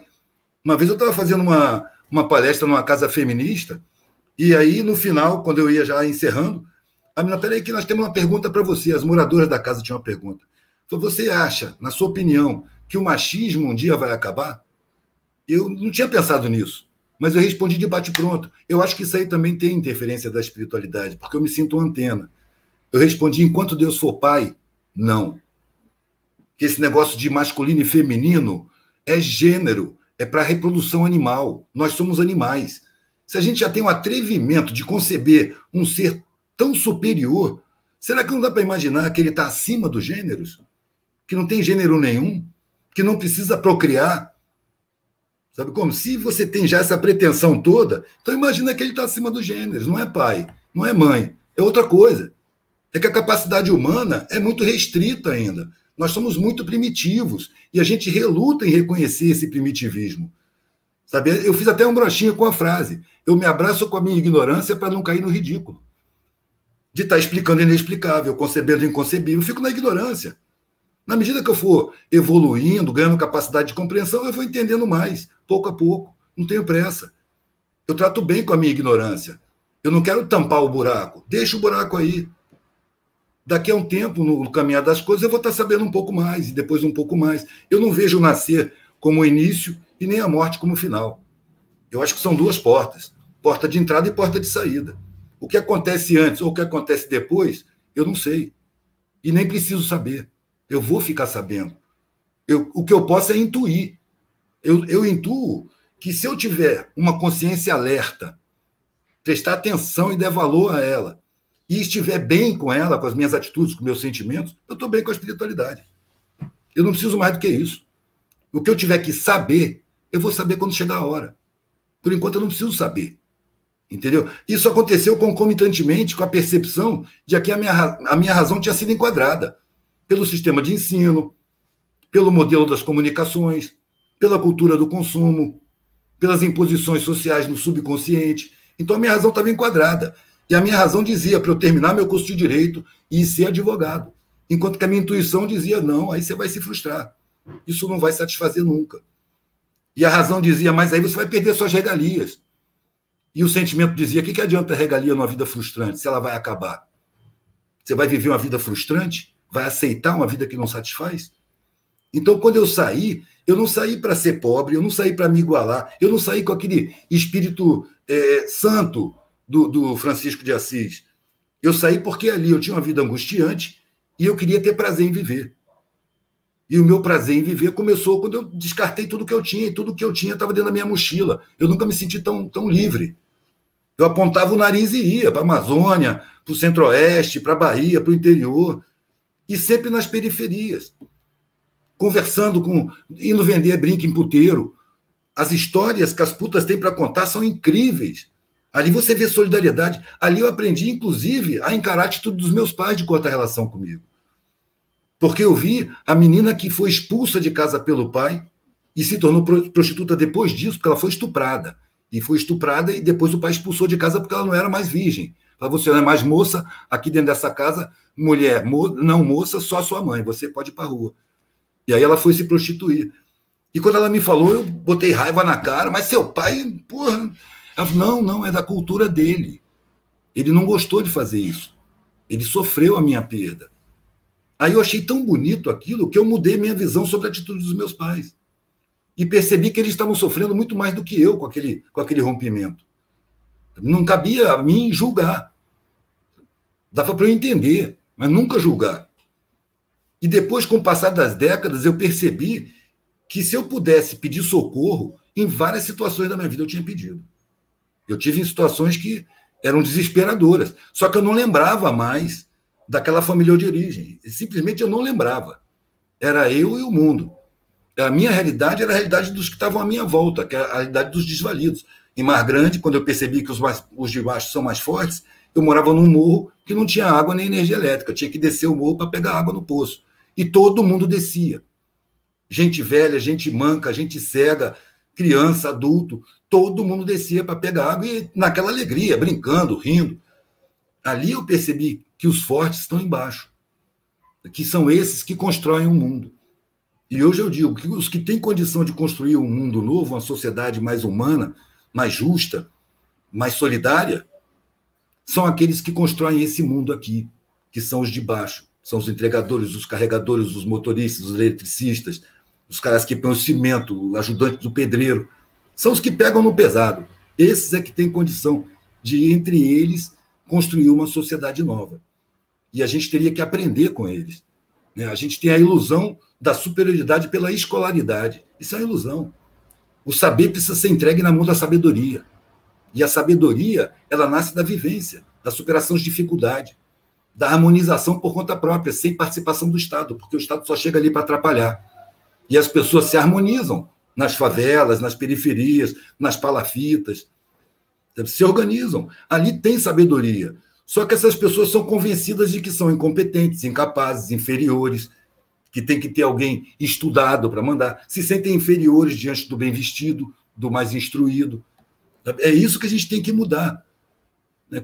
Uma vez eu estava fazendo uma, uma palestra numa casa feminista, e aí no final, quando eu ia já encerrando, a menina, peraí que nós temos uma pergunta para você. As moradoras da casa tinham uma pergunta. Então, você acha, na sua opinião, que o machismo um dia vai acabar? Eu não tinha pensado nisso, mas eu respondi de bate-pronto. Eu acho que isso aí também tem interferência da espiritualidade, porque eu me sinto uma antena. Eu respondi: enquanto Deus for pai, não. Que esse negócio de masculino e feminino é gênero, é para reprodução animal. Nós somos animais. Se a gente já tem o atrevimento de conceber um ser tão superior, será que não dá para imaginar que ele está acima dos gêneros? Que não tem gênero nenhum? que não precisa procriar. Sabe como? Se você tem já essa pretensão toda, então imagina que ele está acima dos gêneros, não é pai, não é mãe, é outra coisa. É que a capacidade humana é muito restrita ainda. Nós somos muito primitivos e a gente reluta em reconhecer esse primitivismo. Sabe? Eu fiz até um brochinho com a frase: eu me abraço com a minha ignorância para não cair no ridículo. De estar tá explicando inexplicável, concebendo inconcebível, eu fico na ignorância. Na medida que eu for evoluindo, ganhando capacidade de compreensão, eu vou entendendo mais, pouco a pouco. Não tenho pressa. Eu trato bem com a minha ignorância. Eu não quero tampar o buraco. Deixa o buraco aí. Daqui a um tempo, no caminhar das coisas, eu vou estar sabendo um pouco mais, e depois um pouco mais. Eu não vejo o nascer como o início e nem a morte como o final. Eu acho que são duas portas: porta de entrada e porta de saída. O que acontece antes ou o que acontece depois, eu não sei. E nem preciso saber. Eu vou ficar sabendo. Eu, o que eu posso é intuir. Eu, eu intuo que se eu tiver uma consciência alerta, prestar atenção e der valor a ela, e estiver bem com ela, com as minhas atitudes, com meus sentimentos, eu estou bem com a espiritualidade. Eu não preciso mais do que isso. O que eu tiver que saber, eu vou saber quando chegar a hora. Por enquanto, eu não preciso saber. Entendeu? Isso aconteceu concomitantemente com a percepção de que a minha, a minha razão tinha sido enquadrada pelo sistema de ensino, pelo modelo das comunicações, pela cultura do consumo, pelas imposições sociais no subconsciente. Então a minha razão estava enquadrada. E a minha razão dizia para eu terminar meu curso de direito e ser advogado. Enquanto que a minha intuição dizia: não, aí você vai se frustrar. Isso não vai satisfazer nunca. E a razão dizia: mas aí você vai perder suas regalias. E o sentimento dizia: o que, que adianta a regalia numa vida frustrante se ela vai acabar? Você vai viver uma vida frustrante? Vai aceitar uma vida que não satisfaz? Então, quando eu saí, eu não saí para ser pobre, eu não saí para me igualar, eu não saí com aquele espírito é, santo do, do Francisco de Assis. Eu saí porque ali eu tinha uma vida angustiante e eu queria ter prazer em viver. E o meu prazer em viver começou quando eu descartei tudo que eu tinha, e tudo que eu tinha estava dentro da minha mochila. Eu nunca me senti tão, tão livre. Eu apontava o nariz e ia para a Amazônia, para o Centro-Oeste, para a Bahia, para o interior e sempre nas periferias, conversando com, indo vender brinco em puteiro. As histórias que as putas têm para contar são incríveis. Ali você vê solidariedade. Ali eu aprendi, inclusive, a encarar a atitude dos meus pais de quanto relação comigo. Porque eu vi a menina que foi expulsa de casa pelo pai e se tornou prostituta depois disso, porque ela foi estuprada. E foi estuprada e depois o pai expulsou de casa porque ela não era mais virgem. Para você não é mais moça aqui dentro dessa casa, mulher, mo não moça, só sua mãe, você pode ir para rua. E aí ela foi se prostituir. E quando ela me falou, eu botei raiva na cara, mas seu pai, porra. Ela falou, não, não, é da cultura dele. Ele não gostou de fazer isso. Ele sofreu a minha perda. Aí eu achei tão bonito aquilo que eu mudei minha visão sobre a atitude dos meus pais. E percebi que eles estavam sofrendo muito mais do que eu com aquele, com aquele rompimento. Não cabia a mim julgar. Dava para eu entender, mas nunca julgar. E depois, com o passar das décadas, eu percebi que se eu pudesse pedir socorro, em várias situações da minha vida eu tinha pedido. Eu tive em situações que eram desesperadoras. Só que eu não lembrava mais daquela família de origem. Simplesmente eu não lembrava. Era eu e o mundo. A minha realidade era a realidade dos que estavam à minha volta, que era é a realidade dos desvalidos em Mar Grande, quando eu percebi que os, mais, os de baixo são mais fortes, eu morava num morro que não tinha água nem energia elétrica. Eu tinha que descer o morro para pegar água no poço. E todo mundo descia. Gente velha, gente manca, gente cega, criança, adulto, todo mundo descia para pegar água e naquela alegria, brincando, rindo. Ali eu percebi que os fortes estão embaixo, que são esses que constroem o um mundo. E hoje eu digo que os que têm condição de construir um mundo novo, uma sociedade mais humana, mais justa, mais solidária, são aqueles que constroem esse mundo aqui, que são os de baixo, são os entregadores, os carregadores, os motoristas, os eletricistas, os caras que põem o cimento, o ajudante do pedreiro, são os que pegam no pesado. Esses é que têm condição de, entre eles, construir uma sociedade nova. E a gente teria que aprender com eles. Né? A gente tem a ilusão da superioridade pela escolaridade. Isso é uma ilusão. O saber precisa ser entregue na mão da sabedoria. E a sabedoria, ela nasce da vivência, da superação de dificuldade, da harmonização por conta própria, sem participação do Estado, porque o Estado só chega ali para atrapalhar. E as pessoas se harmonizam nas favelas, nas periferias, nas palafitas, se organizam. Ali tem sabedoria. Só que essas pessoas são convencidas de que são incompetentes, incapazes, inferiores, que tem que ter alguém estudado para mandar, se sentem inferiores diante do bem vestido, do mais instruído. É isso que a gente tem que mudar.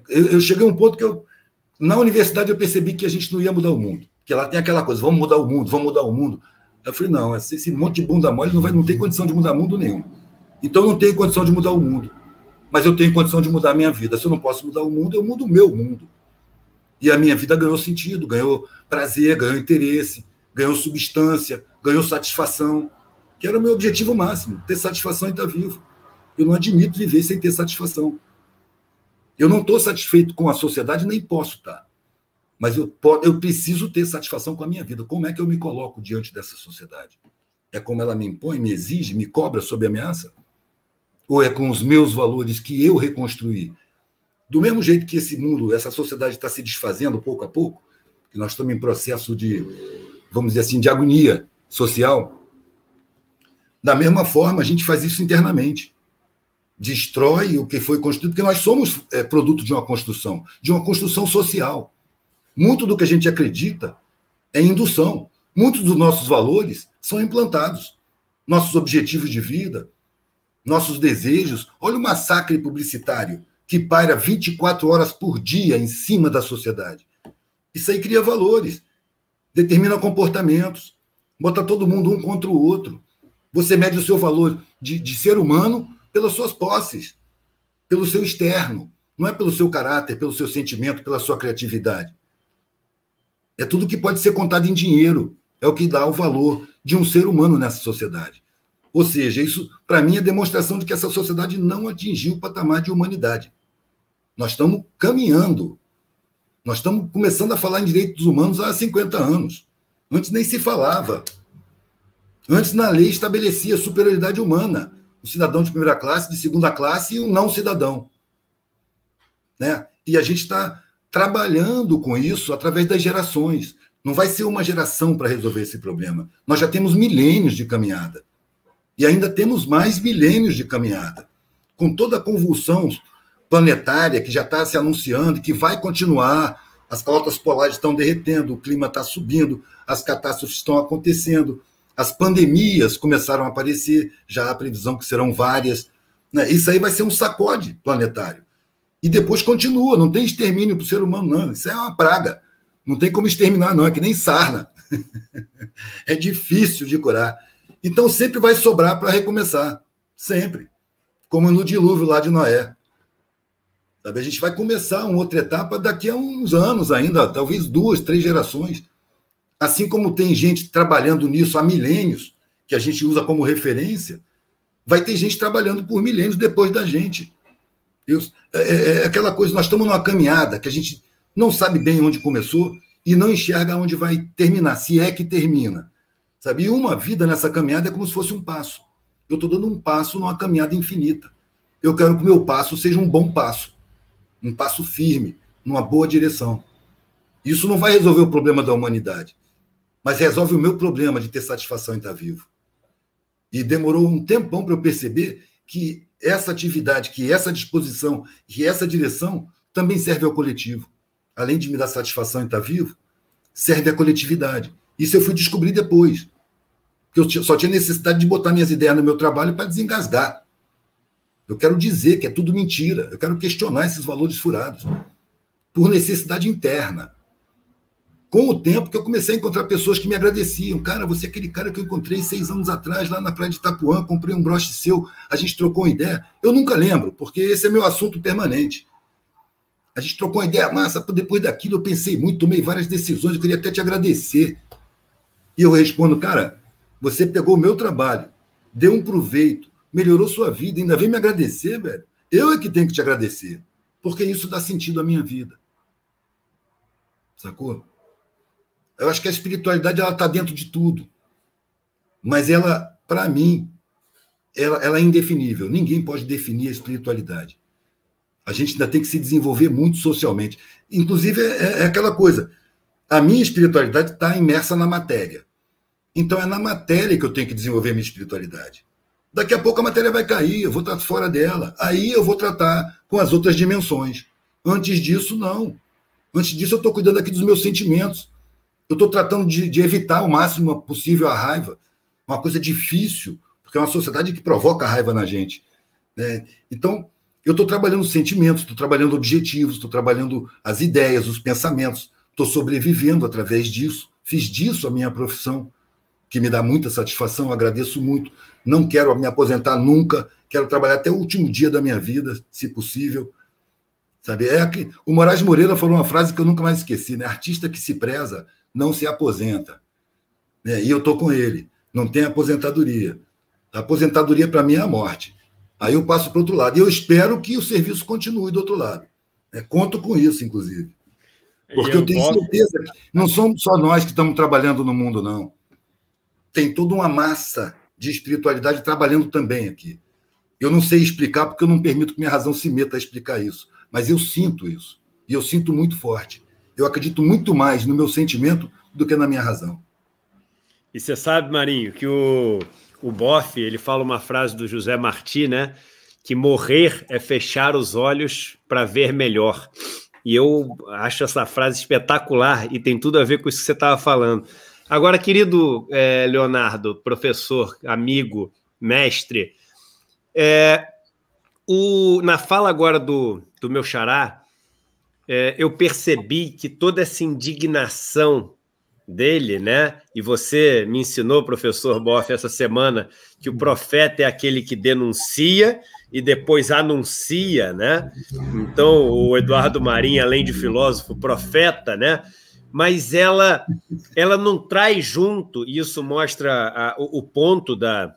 Eu, eu cheguei a um ponto que eu, na universidade eu percebi que a gente não ia mudar o mundo, que lá tem aquela coisa, vamos mudar o mundo, vamos mudar o mundo. Eu falei, não, esse, monte de bunda mole não, vai, não tem condição de mudar mundo nenhum. Então eu não tenho condição de mudar o mundo, mas eu tenho condição de mudar a minha vida. Se eu não posso mudar o mundo, eu mudo o meu mundo. E a minha vida ganhou sentido, ganhou prazer, ganhou interesse ganhou substância, ganhou satisfação, que era o meu objetivo máximo, ter satisfação e estar tá vivo. Eu não admito viver sem ter satisfação. Eu não estou satisfeito com a sociedade, nem posso estar. Tá. Mas eu, eu preciso ter satisfação com a minha vida. Como é que eu me coloco diante dessa sociedade? É como ela me impõe, me exige, me cobra sob ameaça? Ou é com os meus valores que eu reconstruí? Do mesmo jeito que esse mundo, essa sociedade está se desfazendo pouco a pouco, que nós estamos em processo de vamos dizer assim, de agonia social, da mesma forma a gente faz isso internamente. Destrói o que foi construído, porque nós somos é, produto de uma construção, de uma construção social. Muito do que a gente acredita é indução. Muitos dos nossos valores são implantados. Nossos objetivos de vida, nossos desejos. Olha o massacre publicitário que paira 24 horas por dia em cima da sociedade. Isso aí cria valores determina comportamentos, bota todo mundo um contra o outro. Você mede o seu valor de, de ser humano pelas suas posses, pelo seu externo, não é pelo seu caráter, pelo seu sentimento, pela sua criatividade. É tudo que pode ser contado em dinheiro, é o que dá o valor de um ser humano nessa sociedade. Ou seja, isso, para mim, é demonstração de que essa sociedade não atingiu o patamar de humanidade. Nós estamos caminhando nós estamos começando a falar em direitos humanos há 50 anos. Antes nem se falava. Antes na lei estabelecia superioridade humana. O cidadão de primeira classe, de segunda classe e o não cidadão. Né? E a gente está trabalhando com isso através das gerações. Não vai ser uma geração para resolver esse problema. Nós já temos milênios de caminhada. E ainda temos mais milênios de caminhada. Com toda a convulsão planetária que já está se anunciando, que vai continuar, as calotas polares estão derretendo, o clima está subindo, as catástrofes estão acontecendo, as pandemias começaram a aparecer, já há previsão que serão várias. Né? Isso aí vai ser um sacode planetário. E depois continua, não tem extermínio para o ser humano, não. Isso é uma praga. Não tem como exterminar, não, é que nem sarna. é difícil de curar. Então sempre vai sobrar para recomeçar. Sempre. Como no dilúvio lá de Noé. Sabe? A gente vai começar uma outra etapa daqui a uns anos ainda, talvez duas, três gerações. Assim como tem gente trabalhando nisso há milênios, que a gente usa como referência, vai ter gente trabalhando por milênios depois da gente. Eu, é, é, é aquela coisa, nós estamos numa caminhada que a gente não sabe bem onde começou e não enxerga onde vai terminar, se é que termina. Sabe? E uma vida nessa caminhada é como se fosse um passo. Eu estou dando um passo numa caminhada infinita. Eu quero que o meu passo seja um bom passo um passo firme, numa boa direção. Isso não vai resolver o problema da humanidade, mas resolve o meu problema de ter satisfação em estar vivo. E demorou um tempão para eu perceber que essa atividade, que essa disposição, que essa direção também serve ao coletivo. Além de me dar satisfação em estar vivo, serve à coletividade. Isso eu fui descobrir depois. Que eu só tinha necessidade de botar minhas ideias no meu trabalho para desengasgar. Eu quero dizer que é tudo mentira. Eu quero questionar esses valores furados por necessidade interna. Com o tempo que eu comecei a encontrar pessoas que me agradeciam. Cara, você é aquele cara que eu encontrei seis anos atrás lá na praia de Itapuã, comprei um broche seu, a gente trocou uma ideia. Eu nunca lembro, porque esse é meu assunto permanente. A gente trocou uma ideia massa, depois daquilo eu pensei muito, tomei várias decisões, eu queria até te agradecer. E eu respondo, cara, você pegou o meu trabalho, deu um proveito, melhorou sua vida, ainda vem me agradecer, velho. Eu é que tenho que te agradecer, porque isso dá sentido à minha vida. Sacou? Eu acho que a espiritualidade ela está dentro de tudo, mas ela, para mim, ela, ela é indefinível. Ninguém pode definir a espiritualidade. A gente ainda tem que se desenvolver muito socialmente. Inclusive, é, é, é aquela coisa: a minha espiritualidade está imersa na matéria. Então, é na matéria que eu tenho que desenvolver a minha espiritualidade. Daqui a pouco a matéria vai cair, eu vou estar fora dela. Aí eu vou tratar com as outras dimensões. Antes disso, não. Antes disso, eu estou cuidando aqui dos meus sentimentos. Eu estou tratando de, de, evitar o máximo possível a raiva. Uma coisa difícil, porque é uma sociedade que provoca raiva na gente. Né? Então, eu estou trabalhando sentimentos, estou trabalhando objetivos, estou trabalhando as ideias, os pensamentos. Estou sobrevivendo através disso. Fiz disso a minha profissão, que me dá muita satisfação, agradeço muito não quero me aposentar nunca, quero trabalhar até o último dia da minha vida, se possível. Sabe? É que o Moraes Moreira falou uma frase que eu nunca mais esqueci, né? Artista que se preza não se aposenta. Né? E eu tô com ele, não tem aposentadoria. A aposentadoria para mim é a morte. Aí eu passo para outro lado. E eu espero que o serviço continue do outro lado. É, conto com isso, inclusive. Porque eu, tenho certeza que não somos só nós que estamos trabalhando no mundo, não. Tem toda uma massa de espiritualidade trabalhando também aqui. Eu não sei explicar porque eu não permito que minha razão se meta a explicar isso, mas eu sinto isso. E eu sinto muito forte. Eu acredito muito mais no meu sentimento do que na minha razão. E você sabe, Marinho, que o, o Boff, ele fala uma frase do José Marti, né? Que morrer é fechar os olhos para ver melhor. E eu acho essa frase espetacular e tem tudo a ver com isso que você estava falando. Agora, querido é, Leonardo, professor, amigo, mestre, é, o, na fala agora do, do meu xará, é, eu percebi que toda essa indignação dele, né? E você me ensinou, professor Boff, essa semana, que o profeta é aquele que denuncia e depois anuncia, né? Então, o Eduardo Marinho, além de filósofo, profeta, né? mas ela, ela não traz junto, e isso mostra a, o, o, ponto da,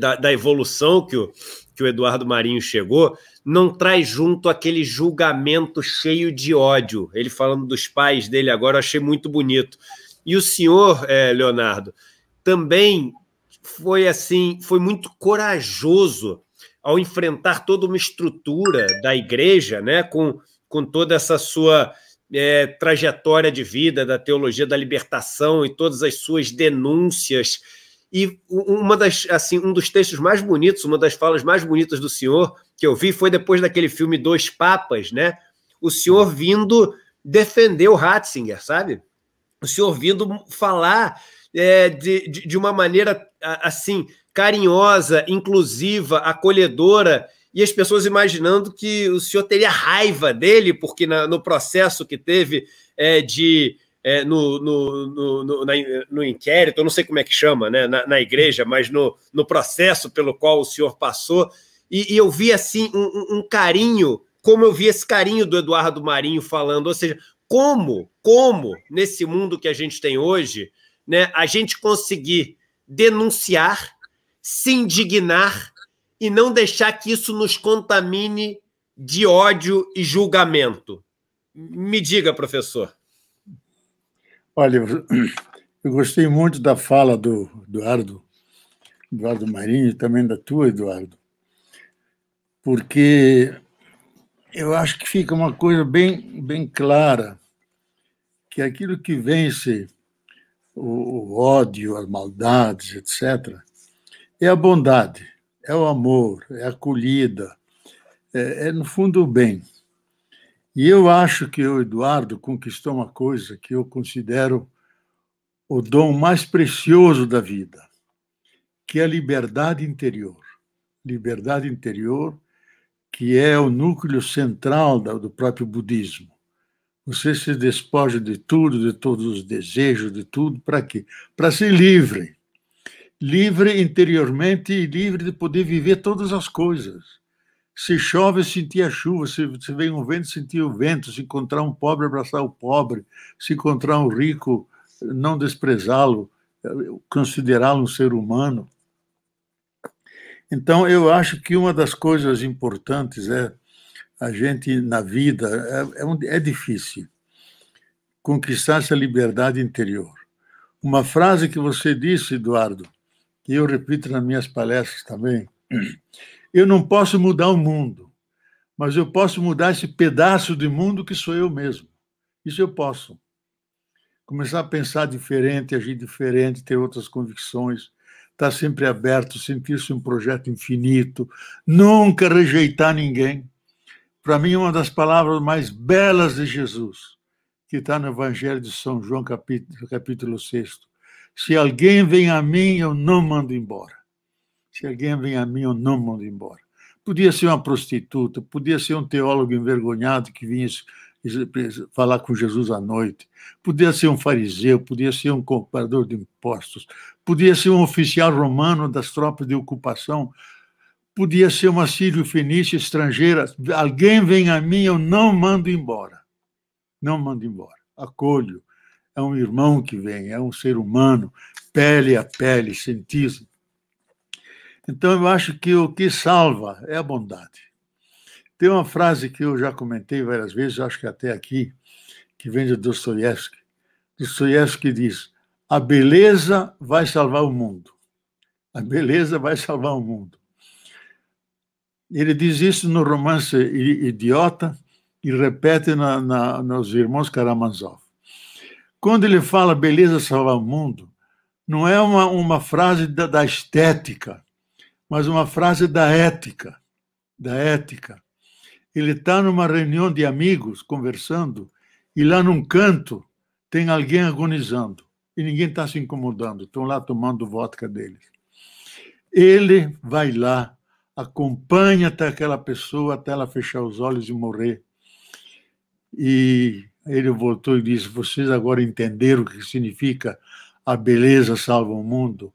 da, da evolução que o, que o Eduardo Marinho chegou, não traz junto aquele julgamento cheio de ódio. Ele falando dos pais dele agora, eu achei muito bonito. E o senhor, é, Leonardo, também foi assim, foi muito corajoso ao enfrentar toda uma estrutura da igreja, né, com, com toda essa sua é, trajetória de vida da teologia da libertação e todas as suas denúncias. E uma das, assim, um dos textos mais bonitos, uma das falas mais bonitas do senhor que eu vi foi depois daquele filme Dois Papas, né? O senhor vindo defender o Ratzinger, sabe? O senhor vindo falar é, de, de, de uma maneira assim carinhosa, inclusiva, acolhedora e as pessoas imaginando que o senhor teria raiva dele, porque na, no processo que teve é, de. É, no, no, no, no, na, no, inquérito, eu não sei como é que chama, né? na, na igreja, mas no, no processo pelo qual o senhor passou, e, e eu vi assim um, um carinho, como eu vi esse carinho do Eduardo Marinho falando, ou seja, como, como nesse mundo que a gente tem hoje, né, a gente conseguir denunciar, se indignar e não deixar que isso nos contamine de ódio e julgamento. Me diga, professor. Olha, eu gostei muito da fala do Eduardo, Eduardo Marinho, e também da tua, Eduardo, porque eu acho que fica uma coisa bem, bem clara, que aquilo que vence o, o ódio, as maldades, etc., é a bondade é o amor, é a acolhida, é, é no fundo o bem. E eu acho que o Eduardo conquistou uma coisa que eu considero o dom mais precioso da vida, que é a liberdade interior. Liberdade interior, que é o núcleo central do próprio budismo. Você se despoja de tudo, de todos os desejos, de tudo, para quê? Para ser livre livre interiormente e livre de poder viver todas as coisas. Se chove, sentir a chuva, se, se vem um vento, sentir o vento, se encontrar um pobre, abraçar o pobre, se encontrar um rico, não desprezá-lo, considerá-lo um ser humano. Então, eu acho que uma das coisas importantes é a gente, na vida, é, é, um, é difícil conquistar essa liberdade interior. Uma frase que você disse, Eduardo, que eu repito nas minhas palestras também. Eu não posso mudar o mundo, mas eu posso mudar esse pedaço de mundo que sou eu mesmo. Isso eu posso. Começar a pensar diferente, agir diferente, ter outras convicções, estar sempre aberto, sentir-se um projeto infinito, nunca rejeitar ninguém. Para mim, uma das palavras mais belas de Jesus, que está no Evangelho de São João, capítulo, capítulo 6 se alguém vem a mim, eu não mando embora. Se alguém vem a mim, eu não mando embora. Podia ser uma prostituta, podia ser um teólogo envergonhado que vinha falar com Jesus à noite, podia ser um fariseu, podia ser um comprador de impostos, podia ser um oficial romano das tropas de ocupação, podia ser uma sírio-fenícia estrangeira. Alguém vem a mim, eu não mando embora. Não mando embora. Acolho, é um irmão que vem, é um ser humano, pele a pele, sentismo. Então, eu acho que o que salva é a bondade. Tem uma frase que eu já comentei várias vezes, acho que até aqui, que vem de Dostoiévski. Dostoiévski diz: a beleza vai salvar o mundo. A beleza vai salvar o mundo. Ele diz isso no romance Idiota e repete na, na, nos Irmãos Karamazov. Quando ele fala beleza salva o mundo, não é uma, uma frase da, da estética, mas uma frase da ética. Da ética. Ele está numa reunião de amigos conversando e lá num canto tem alguém agonizando e ninguém está se incomodando, estão lá tomando vodka deles. Ele vai lá, acompanha até aquela pessoa até ela fechar os olhos e morrer. E ele voltou e disse: Vocês agora entenderam o que significa a beleza salva o mundo?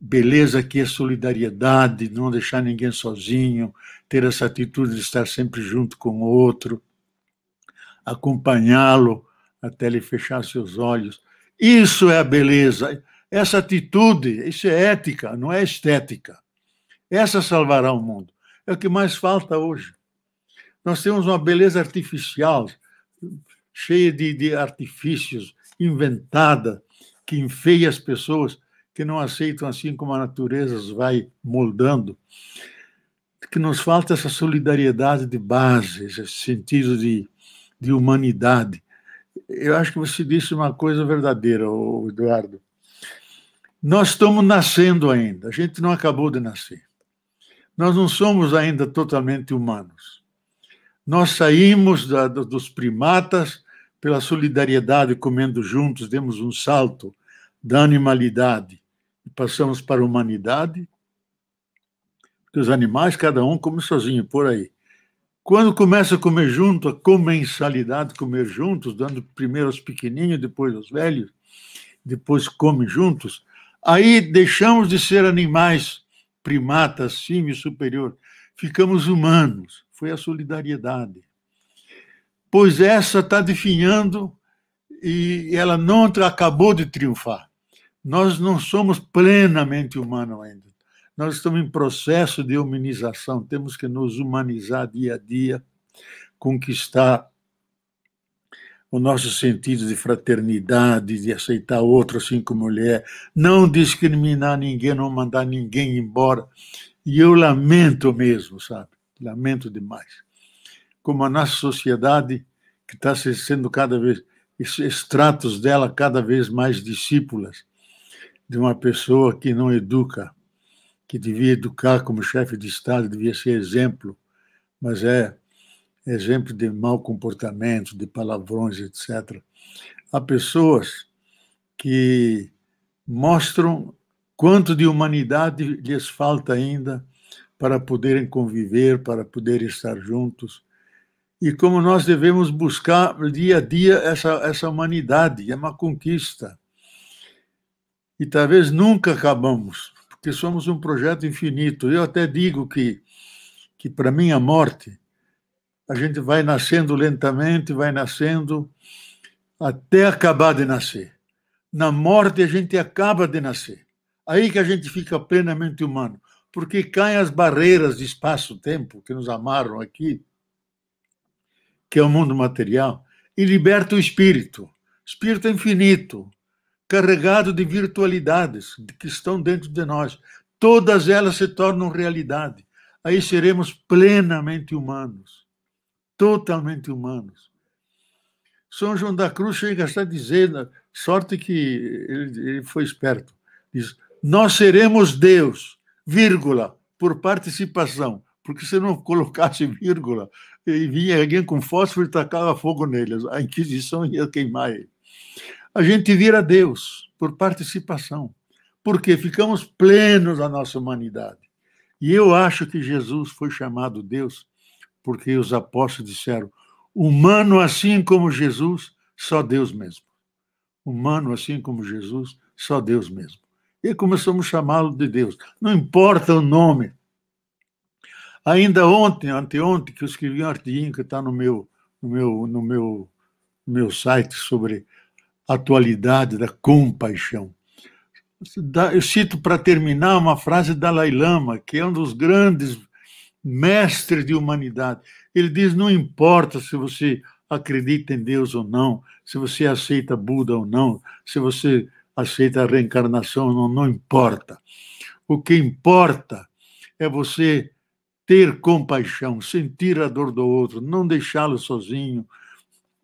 Beleza que é solidariedade, não deixar ninguém sozinho, ter essa atitude de estar sempre junto com o outro, acompanhá-lo até ele fechar seus olhos. Isso é a beleza, essa atitude, isso é ética, não é estética. Essa salvará o mundo. É o que mais falta hoje. Nós temos uma beleza artificial, cheia de, de artifícios, inventada, que enfeia as pessoas que não aceitam assim como a natureza vai moldando. Que nos falta essa solidariedade de base, esse sentido de, de humanidade. Eu acho que você disse uma coisa verdadeira, Eduardo. Nós estamos nascendo ainda, a gente não acabou de nascer. Nós não somos ainda totalmente humanos. Nós saímos da, dos primatas pela solidariedade, comendo juntos, demos um salto da animalidade e passamos para a humanidade. os animais, cada um come sozinho, por aí. Quando começa a comer junto, a comensalidade, comer juntos, dando primeiro aos pequenininhos, depois aos velhos, depois come juntos, aí deixamos de ser animais primatas, e superior, ficamos humanos. Foi a solidariedade. Pois essa está definhando e ela não acabou de triunfar. Nós não somos plenamente humanos ainda. Nós estamos em processo de humanização, temos que nos humanizar dia a dia, conquistar o nosso sentido de fraternidade, de aceitar o outro assim como mulher é, não discriminar ninguém, não mandar ninguém embora. E eu lamento mesmo, sabe? Lamento demais. Como a nossa sociedade, que está sendo cada vez, extratos dela cada vez mais discípulas, de uma pessoa que não educa, que devia educar como chefe de Estado, devia ser exemplo, mas é exemplo de mau comportamento, de palavrões, etc. Há pessoas que mostram Quanto de humanidade lhes falta ainda para poderem conviver, para poderem estar juntos? E como nós devemos buscar dia a dia essa, essa humanidade, é uma conquista. E talvez nunca acabamos, porque somos um projeto infinito. Eu até digo que, que para mim, a morte a gente vai nascendo lentamente, vai nascendo até acabar de nascer. Na morte a gente acaba de nascer. Aí que a gente fica plenamente humano, porque caem as barreiras de espaço-tempo que nos amarram aqui, que é o mundo material, e liberta o espírito. espírito infinito, carregado de virtualidades que estão dentro de nós. Todas elas se tornam realidade. Aí seremos plenamente humanos, totalmente humanos. São João da Cruz chega a estar dizendo, sorte que ele, ele foi esperto, diz: nós seremos Deus, vírgula, por participação. Porque se não colocasse vírgula, e vinha alguém com fósforo e tacava fogo neles, a Inquisição ia queimar ele. A gente vira Deus por participação, porque ficamos plenos da nossa humanidade. E eu acho que Jesus foi chamado Deus porque os apóstolos disseram: humano assim como Jesus, só Deus mesmo. Humano assim como Jesus, só Deus mesmo e começamos a chamá-lo de Deus. Não importa o nome. Ainda ontem, anteontem, que eu escrevi um artigo que está no meu, no meu, no meu, no meu site sobre a atualidade da compaixão. Eu cito para terminar uma frase da Dalai Lama, que é um dos grandes mestres de humanidade. Ele diz: não importa se você acredita em Deus ou não, se você aceita Buda ou não, se você aceita a reencarnação, não, não importa. O que importa é você ter compaixão, sentir a dor do outro, não deixá-lo sozinho,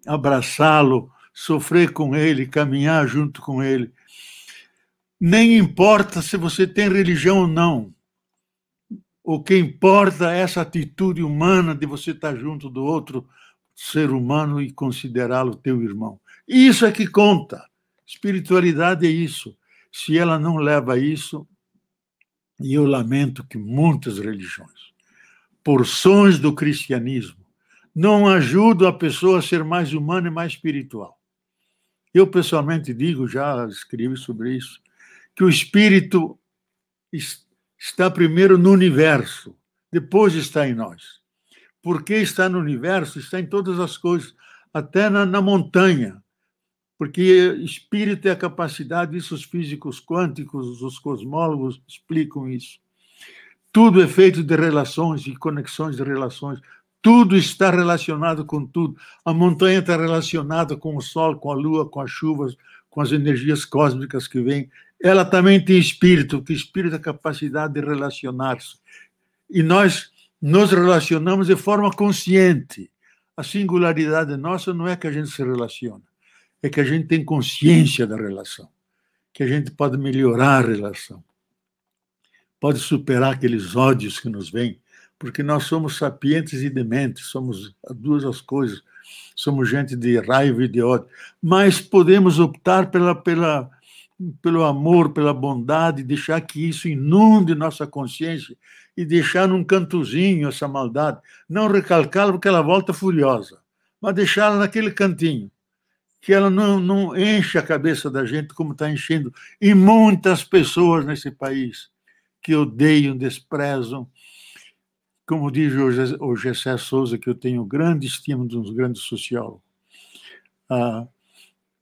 abraçá-lo, sofrer com ele, caminhar junto com ele. Nem importa se você tem religião ou não. O que importa é essa atitude humana de você estar junto do outro ser humano e considerá-lo teu irmão. Isso é que conta. Espiritualidade é isso. Se ela não leva a isso, e eu lamento que muitas religiões, porções do cristianismo, não ajudam a pessoa a ser mais humana e mais espiritual. Eu pessoalmente digo, já escrevi sobre isso, que o espírito está primeiro no universo, depois está em nós. Porque está no universo, está em todas as coisas, até na, na montanha, porque espírito é a capacidade, isso os físicos quânticos, os cosmólogos explicam isso. Tudo é feito de relações e conexões de relações. Tudo está relacionado com tudo. A montanha está relacionada com o sol, com a lua, com as chuvas, com as energias cósmicas que vêm. Ela também tem espírito, que espírito é a capacidade de relacionar-se. E nós nos relacionamos de forma consciente. A singularidade nossa não é que a gente se relaciona é que a gente tem consciência da relação, que a gente pode melhorar a relação, pode superar aqueles ódios que nos vêm, porque nós somos sapientes e dementes, somos duas as coisas, somos gente de raiva e de ódio, mas podemos optar pela, pela, pelo amor, pela bondade, deixar que isso inunde nossa consciência e deixar num cantozinho essa maldade, não recalcá-la porque ela volta furiosa, mas deixá-la naquele cantinho que ela não, não enche a cabeça da gente como está enchendo e muitas pessoas nesse país que odeiam, desprezam. Como diz o Gessé Souza, que eu tenho grande estima de um grande social, a,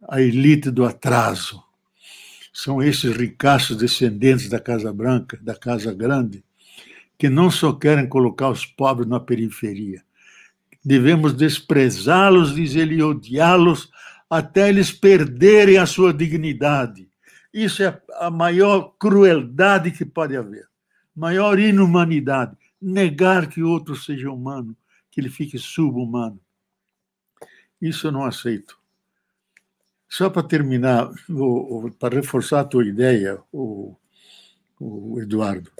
a elite do atraso. São esses ricaços descendentes da Casa Branca, da Casa Grande, que não só querem colocar os pobres na periferia. Devemos desprezá-los, diz ele, e odiá-los até eles perderem a sua dignidade. Isso é a maior crueldade que pode haver, maior inumanidade, negar que outro seja humano, que ele fique subhumano. Isso eu não aceito. Só para terminar, para reforçar a tua ideia, o, o Eduardo,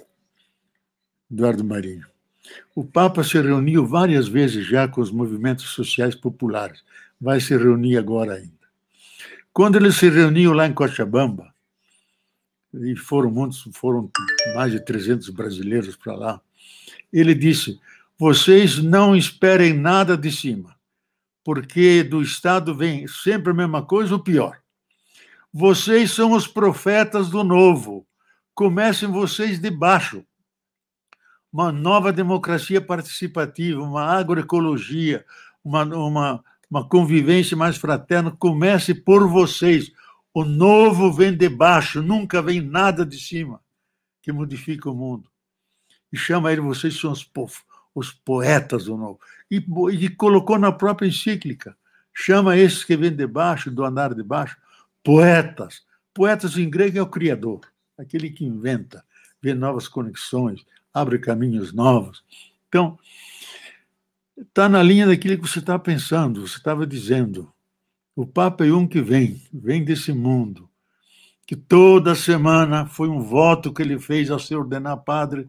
Eduardo Marinho. O Papa se reuniu várias vezes já com os movimentos sociais populares vai se reunir agora ainda. Quando eles se reuniam lá em Cochabamba, e foram muitos, foram mais de 300 brasileiros para lá, ele disse: "Vocês não esperem nada de cima, porque do estado vem sempre a mesma coisa ou pior. Vocês são os profetas do novo. Comecem vocês de baixo." Uma nova democracia participativa, uma agroecologia, uma, uma uma convivência mais fraterna comece por vocês. O novo vem de baixo, nunca vem nada de cima que modifica o mundo. E chama ele, vocês são os, os poetas do novo. E, e colocou na própria encíclica. Chama esses que vêm de baixo, do andar de baixo, poetas. Poetas em grego é o criador, aquele que inventa, vê novas conexões, abre caminhos novos. Então, está na linha daquilo que você está pensando, você estava dizendo. O Papa é um que vem, vem desse mundo, que toda semana foi um voto que ele fez ao se ordenar padre,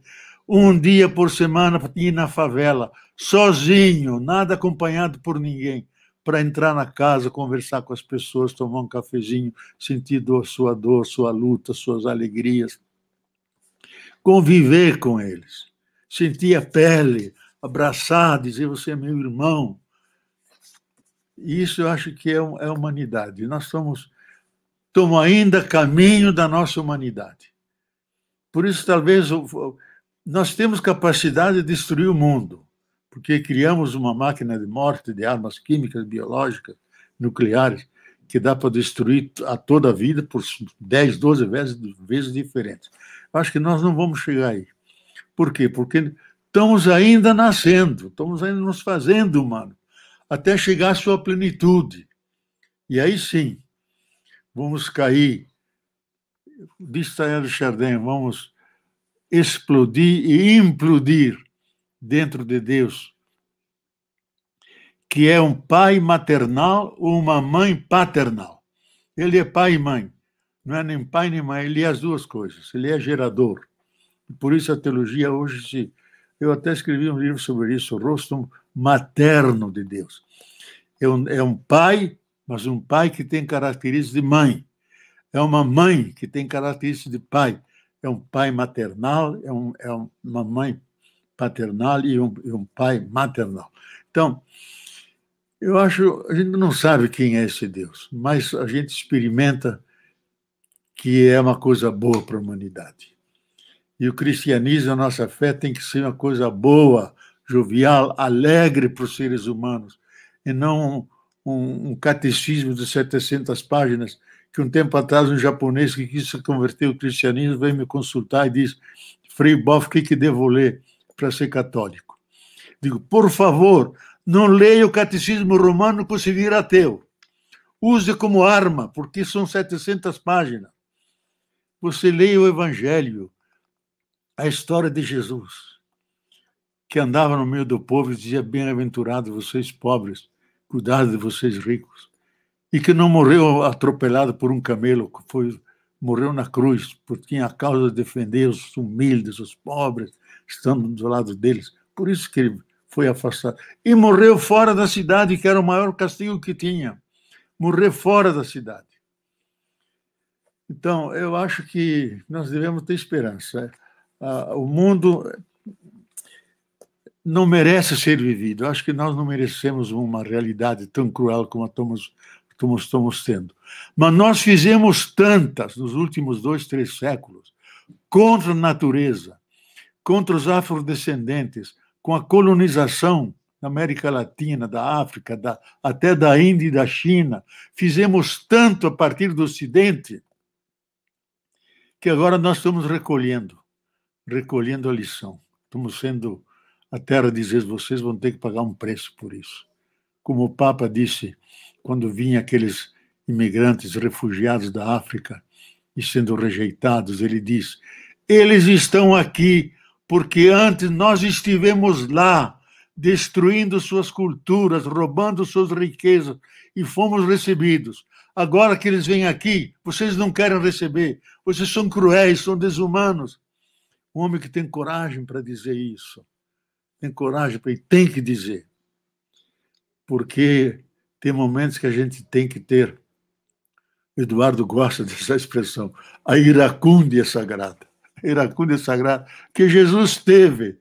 um dia por semana para ir na favela, sozinho, nada acompanhado por ninguém, para entrar na casa, conversar com as pessoas, tomar um cafezinho, sentir sua dor, sua luta, suas alegrias, conviver com eles, sentir a pele, abraçar, dizer você é meu irmão. Isso eu acho que é, é humanidade. Nós estamos, estamos ainda caminho da nossa humanidade. Por isso, talvez, nós temos capacidade de destruir o mundo, porque criamos uma máquina de morte, de armas químicas, biológicas, nucleares, que dá para destruir a toda a vida por 10, 12 vezes, vezes diferentes. Acho que nós não vamos chegar aí. Por quê? Porque estamos ainda nascendo, estamos ainda nos fazendo humanos, até chegar à sua plenitude. E aí sim, vamos cair, diz Thayano Chardin, vamos explodir e implodir dentro de Deus, que é um pai maternal ou uma mãe paternal. Ele é pai e mãe, não é nem pai nem mãe, ele é as duas coisas, ele é gerador. por isso a teologia hoje se eu até escrevi um livro sobre isso, o rosto materno de Deus. É, é um, pai, mas um pai que tem características de mãe. É uma mãe que tem características de pai. É um pai maternal, é, um, é uma mãe paternal e um, e um pai maternal. Então, eu acho, a gente não sabe quem é esse Deus, mas a gente experimenta que é uma coisa boa para a humanidade. E o cristianismo, a nossa fé, tem que ser uma coisa boa, jovial, alegre para os seres humanos, e não um, um catecismo de 700 páginas que um tempo atrás um japonês que quis se converter ao cristianismo veio me consultar e disse: Frei Boff, o que, que devo ler para ser católico? Digo, por favor, não leia o catecismo romano para se vir ateu. Use como arma, porque são 700 páginas. Você leia o Evangelho, a história de Jesus, que andava no meio do povo e dizia: Bem-aventurados vocês pobres, cuidado de vocês ricos. E que não morreu atropelado por um camelo, que foi, morreu na cruz, porque tinha a causa de defender os humildes, os pobres, estando do lado deles. Por isso que ele foi afastado. E morreu fora da cidade, que era o maior castigo que tinha. Morreu fora da cidade. Então, eu acho que nós devemos ter esperança ah, o mundo não merece ser vivido. Eu acho que nós não merecemos uma realidade tão cruel como a estamos, como estamos tendo. Mas nós fizemos tantas nos últimos dois, três séculos contra a natureza, contra os afrodescendentes, com a colonização da América Latina, da África, da, até da Índia e da China. Fizemos tanto a partir do Ocidente que agora nós estamos recolhendo recolhendo a lição. Estamos sendo a terra dizer, vocês vão ter que pagar um preço por isso. Como o Papa disse, quando vinham aqueles imigrantes refugiados da África e sendo rejeitados, ele diz: eles estão aqui porque antes nós estivemos lá, destruindo suas culturas, roubando suas riquezas e fomos recebidos. Agora que eles vêm aqui, vocês não querem receber, vocês são cruéis, são desumanos. Um homem que tem coragem para dizer isso. Tem coragem para e tem que dizer. Porque tem momentos que a gente tem que ter. Eduardo gosta dessa expressão, a iracúndia sagrada. A iracúndia sagrada que Jesus teve.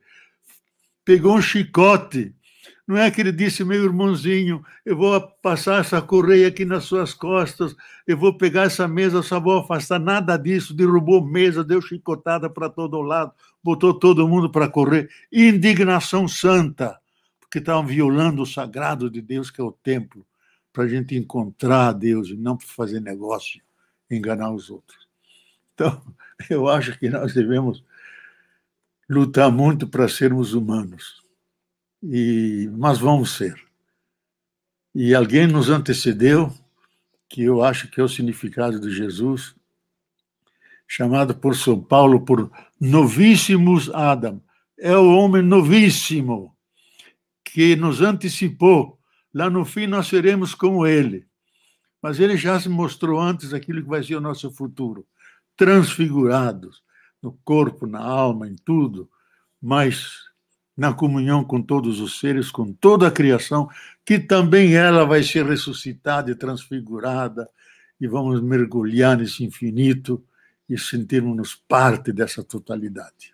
Pegou um chicote não é que ele disse, meu irmãozinho, eu vou passar essa correia aqui nas suas costas, eu vou pegar essa mesa, só vou afastar. Nada disso. Derrubou mesa, deu chicotada para todo lado, botou todo mundo para correr. Indignação santa, porque estavam violando o sagrado de Deus, que é o templo, para a gente encontrar a Deus e não fazer negócio, enganar os outros. Então, eu acho que nós devemos lutar muito para sermos humanos e mas vamos ser. E alguém nos antecedeu, que eu acho que é o significado de Jesus, chamado por São Paulo por novíssimos Adam. É o homem novíssimo que nos antecipou. Lá no fim nós seremos como ele. Mas ele já se mostrou antes aquilo que vai ser o nosso futuro, transfigurados no corpo, na alma, em tudo, mas na comunhão com todos os seres, com toda a criação, que também ela vai ser ressuscitada e transfigurada, e vamos mergulhar nesse infinito e sentirmos-nos parte dessa totalidade.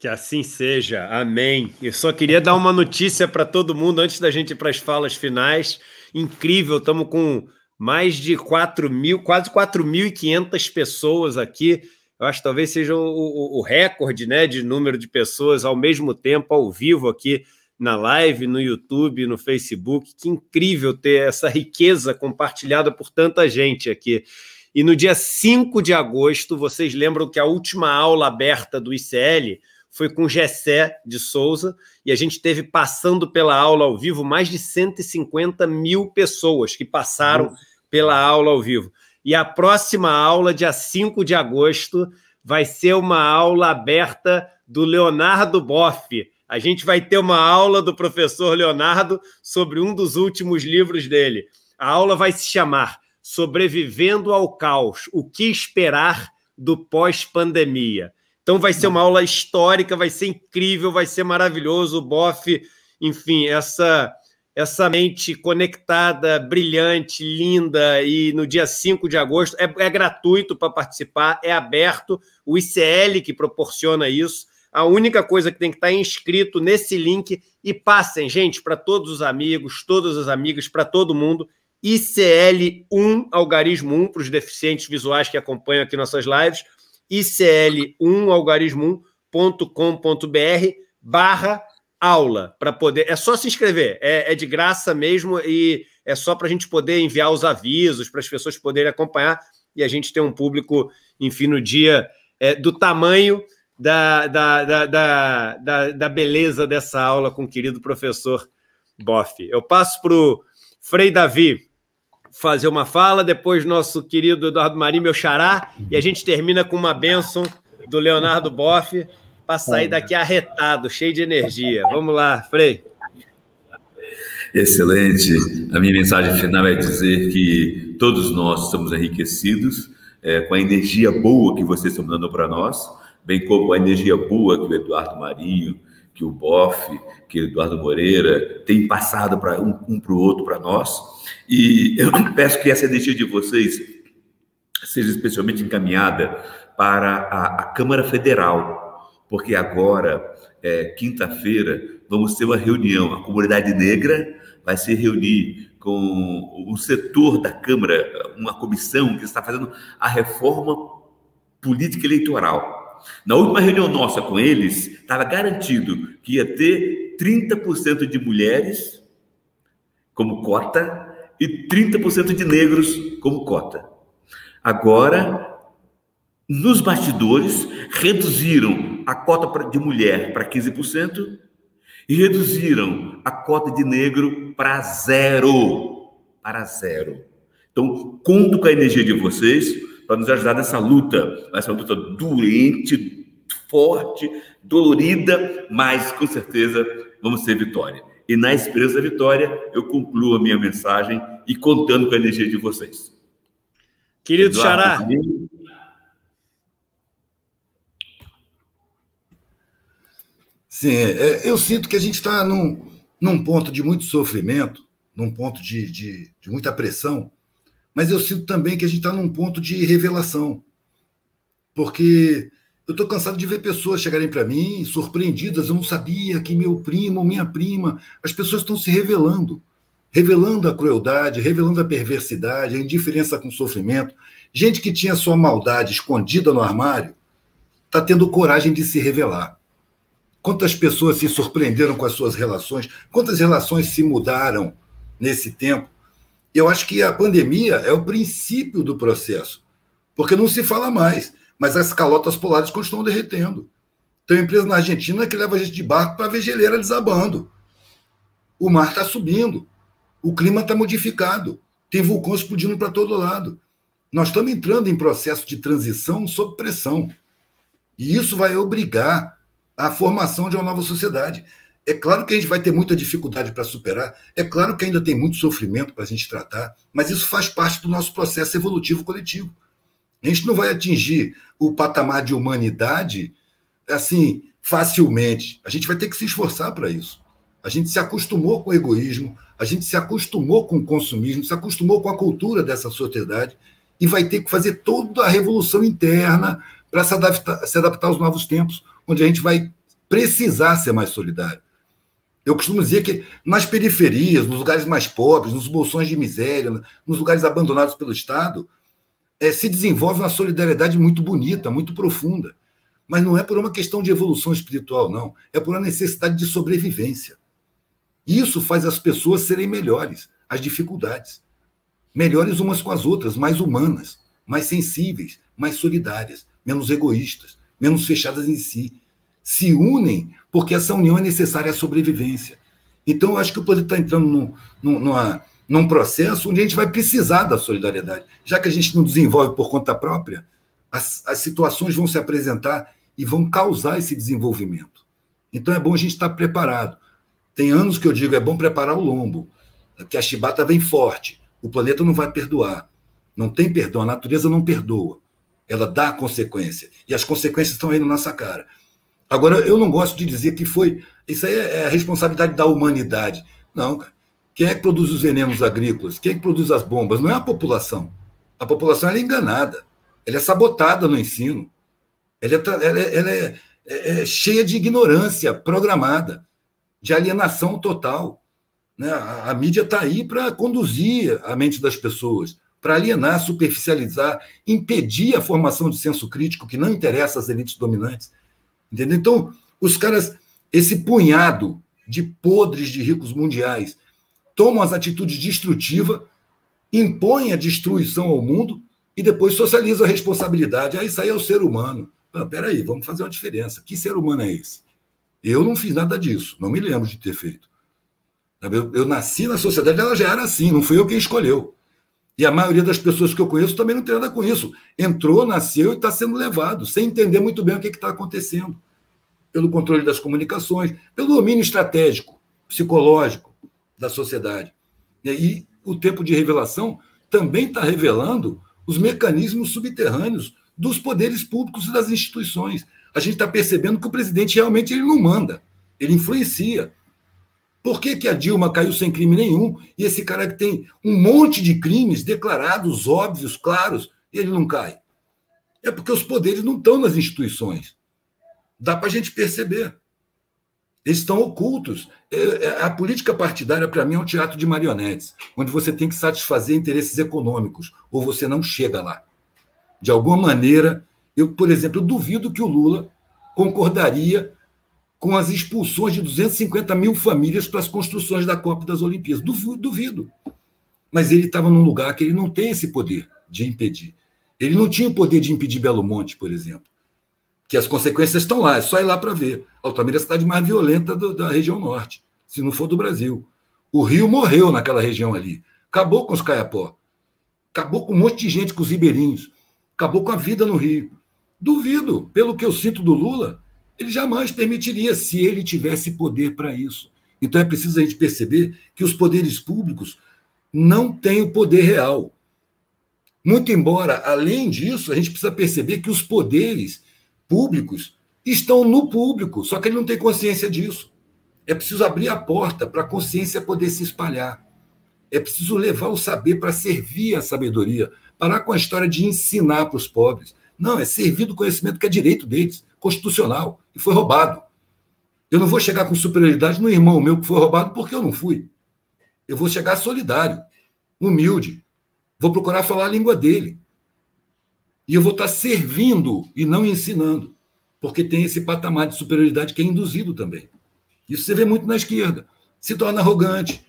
Que assim seja, amém. Eu só queria dar uma notícia para todo mundo antes da gente ir para as falas finais. Incrível, estamos com mais de 4 mil, quase 4.500 pessoas aqui eu acho que talvez seja o, o, o recorde né, de número de pessoas ao mesmo tempo, ao vivo aqui na live, no YouTube, no Facebook. Que incrível ter essa riqueza compartilhada por tanta gente aqui. E no dia 5 de agosto, vocês lembram que a última aula aberta do ICL foi com Gessé de Souza, e a gente teve passando pela aula ao vivo mais de 150 mil pessoas que passaram pela aula ao vivo. E a próxima aula, dia 5 de agosto, vai ser uma aula aberta do Leonardo Boff. A gente vai ter uma aula do professor Leonardo sobre um dos últimos livros dele. A aula vai se chamar Sobrevivendo ao Caos: O que esperar do pós-pandemia. Então vai ser uma aula histórica, vai ser incrível, vai ser maravilhoso. O Boff, enfim, essa essa mente conectada, brilhante, linda, e no dia 5 de agosto é, é gratuito para participar, é aberto, o ICL que proporciona isso. A única coisa que tem que estar tá inscrito nesse link e passem, gente, para todos os amigos, todas as amigas, para todo mundo, ICL1, algarismo 1, para os deficientes visuais que acompanham aqui nossas lives, ICL1, algarismo 1.com.br barra aula para poder. É só se inscrever, é, é de graça mesmo e é só para a gente poder enviar os avisos, para as pessoas poderem acompanhar e a gente ter um público, enfim, no dia é, do tamanho da, da, da, da, da, beleza dessa aula com o querido professor Boff. Eu passo para o Frei Davi fazer uma fala, depois nosso querido Eduardo Marinho, meu xará, e a gente termina com uma bênção do Leonardo Boff para sair daqui arretado, cheio de energia. Vamos lá, Frei. Excelente. A minha mensagem final é dizer que todos nós somos enriquecidos é, com a energia boa que vocês estão dando para nós, bem como a energia boa que o Eduardo Marinho, que o Boff, que o Eduardo Moreira tem passado para um, um para o outro para nós. E eu peço que essa energia de vocês seja especialmente encaminhada para a, a Câmara Federal, porque agora, é, quinta-feira, vamos ter uma reunião. A comunidade negra vai se reunir com o setor da Câmara, uma comissão que está fazendo a reforma política eleitoral. Na última reunião nossa com eles, estava garantido que ia ter 30% de mulheres como cota e 30% de negros como cota. Agora nos bastidores, reduziram a cota de mulher para 15% e reduziram a cota de negro para zero. Para zero. Então, conto com a energia de vocês para nos ajudar nessa luta, nessa luta doente, forte, dolorida, mas com certeza vamos ter vitória. E na esperança da vitória, eu concluo a minha mensagem e contando com a energia de vocês. Querido Eduardo, Xará, Sim, é, é, eu sinto que a gente está num, num ponto de muito sofrimento, num ponto de, de, de muita pressão, mas eu sinto também que a gente está num ponto de revelação. Porque eu estou cansado de ver pessoas chegarem para mim surpreendidas. Eu não sabia que meu primo minha prima. As pessoas estão se revelando, revelando a crueldade, revelando a perversidade, a indiferença com o sofrimento. Gente que tinha sua maldade escondida no armário está tendo coragem de se revelar quantas pessoas se surpreenderam com as suas relações, quantas relações se mudaram nesse tempo. Eu acho que a pandemia é o princípio do processo, porque não se fala mais, mas as calotas polares continuam derretendo. Tem uma empresa na Argentina que leva a gente de barco para a vegeleira desabando. O mar está subindo, o clima está modificado, tem vulcões explodindo para todo lado. Nós estamos entrando em processo de transição sob pressão. E isso vai obrigar a formação de uma nova sociedade. É claro que a gente vai ter muita dificuldade para superar, é claro que ainda tem muito sofrimento para a gente tratar, mas isso faz parte do nosso processo evolutivo coletivo. A gente não vai atingir o patamar de humanidade assim facilmente. A gente vai ter que se esforçar para isso. A gente se acostumou com o egoísmo, a gente se acostumou com o consumismo, se acostumou com a cultura dessa sociedade e vai ter que fazer toda a revolução interna para se adaptar, se adaptar aos novos tempos onde a gente vai precisar ser mais solidário. Eu costumo dizer que nas periferias, nos lugares mais pobres, nos bolsões de miséria, nos lugares abandonados pelo Estado, é, se desenvolve uma solidariedade muito bonita, muito profunda. Mas não é por uma questão de evolução espiritual, não. É por uma necessidade de sobrevivência. Isso faz as pessoas serem melhores, as dificuldades. Melhores umas com as outras, mais humanas, mais sensíveis, mais solidárias, menos egoístas menos fechadas em si, se unem porque essa união é necessária à sobrevivência. Então, eu acho que o planeta está entrando num, no numa, num processo onde a gente vai precisar da solidariedade. Já que a gente não desenvolve por conta própria, as, as situações vão se apresentar e vão causar esse desenvolvimento. Então, é bom a gente estar tá preparado. Tem anos que eu digo, é bom preparar o lombo, que a chibata vem forte, o planeta não vai perdoar. Não tem perdão, a natureza não perdoa. Ela dá consequência. E as consequências estão aí na nossa cara. Agora, eu não gosto de dizer que foi. Isso aí é a responsabilidade da humanidade. Não, cara. Quem é que produz os venenos agrícolas? Quem é que produz as bombas? Não é a população. A população é enganada. Ela é sabotada no ensino. Ela é, ela é, ela é, é, é cheia de ignorância programada, de alienação total. Né? A, a mídia está aí para conduzir a mente das pessoas para alienar, superficializar, impedir a formação de senso crítico que não interessa às elites dominantes. Entendeu? Então, os caras, esse punhado de podres de ricos mundiais, tomam as atitudes destrutivas, impõem a destruição ao mundo e depois socializam a responsabilidade. aí sai o ser humano. Ah, peraí, vamos fazer uma diferença. Que ser humano é esse? Eu não fiz nada disso, não me lembro de ter feito. Eu, eu nasci na sociedade, ela já era assim, não fui eu quem escolheu. E a maioria das pessoas que eu conheço também não tem nada com isso. Entrou, nasceu e está sendo levado, sem entender muito bem o que está acontecendo. Pelo controle das comunicações, pelo domínio estratégico, psicológico da sociedade. E aí, o tempo de revelação também está revelando os mecanismos subterrâneos dos poderes públicos e das instituições. A gente está percebendo que o presidente realmente ele não manda, ele influencia, por que, que a Dilma caiu sem crime nenhum e esse cara que tem um monte de crimes declarados, óbvios, claros, ele não cai? É porque os poderes não estão nas instituições. Dá para a gente perceber. Eles estão ocultos. É, é, a política partidária, para mim, é um teatro de marionetes, onde você tem que satisfazer interesses econômicos, ou você não chega lá. De alguma maneira, eu, por exemplo, duvido que o Lula concordaria com as expulsões de 250 mil famílias para as construções da Copa das Olimpíadas. Duvido. Mas ele estava num lugar que ele não tem esse poder de impedir. Ele não tinha o poder de impedir Belo Monte, por exemplo. Que as consequências estão lá, é só ir lá para ver. Altamira é a cidade mais violenta do, da região norte, se não for do Brasil. O Rio morreu naquela região ali. Acabou com os caiapó. Acabou com um monte de gente, com os ribeirinhos. Acabou com a vida no Rio. Duvido, pelo que eu sinto do Lula, ele jamais permitiria se ele tivesse poder para isso. Então é preciso a gente perceber que os poderes públicos não têm o poder real. Muito embora, além disso, a gente precisa perceber que os poderes públicos estão no público, só que ele não tem consciência disso. É preciso abrir a porta para a consciência poder se espalhar. É preciso levar o saber para servir a sabedoria. Parar com a história de ensinar para os pobres. Não, é servir do conhecimento que é direito deles constitucional e foi roubado. Eu não vou chegar com superioridade no irmão meu que foi roubado porque eu não fui. Eu vou chegar solidário, humilde. Vou procurar falar a língua dele. E eu vou estar servindo e não ensinando, porque tem esse patamar de superioridade que é induzido também. Isso você vê muito na esquerda. Se torna arrogante,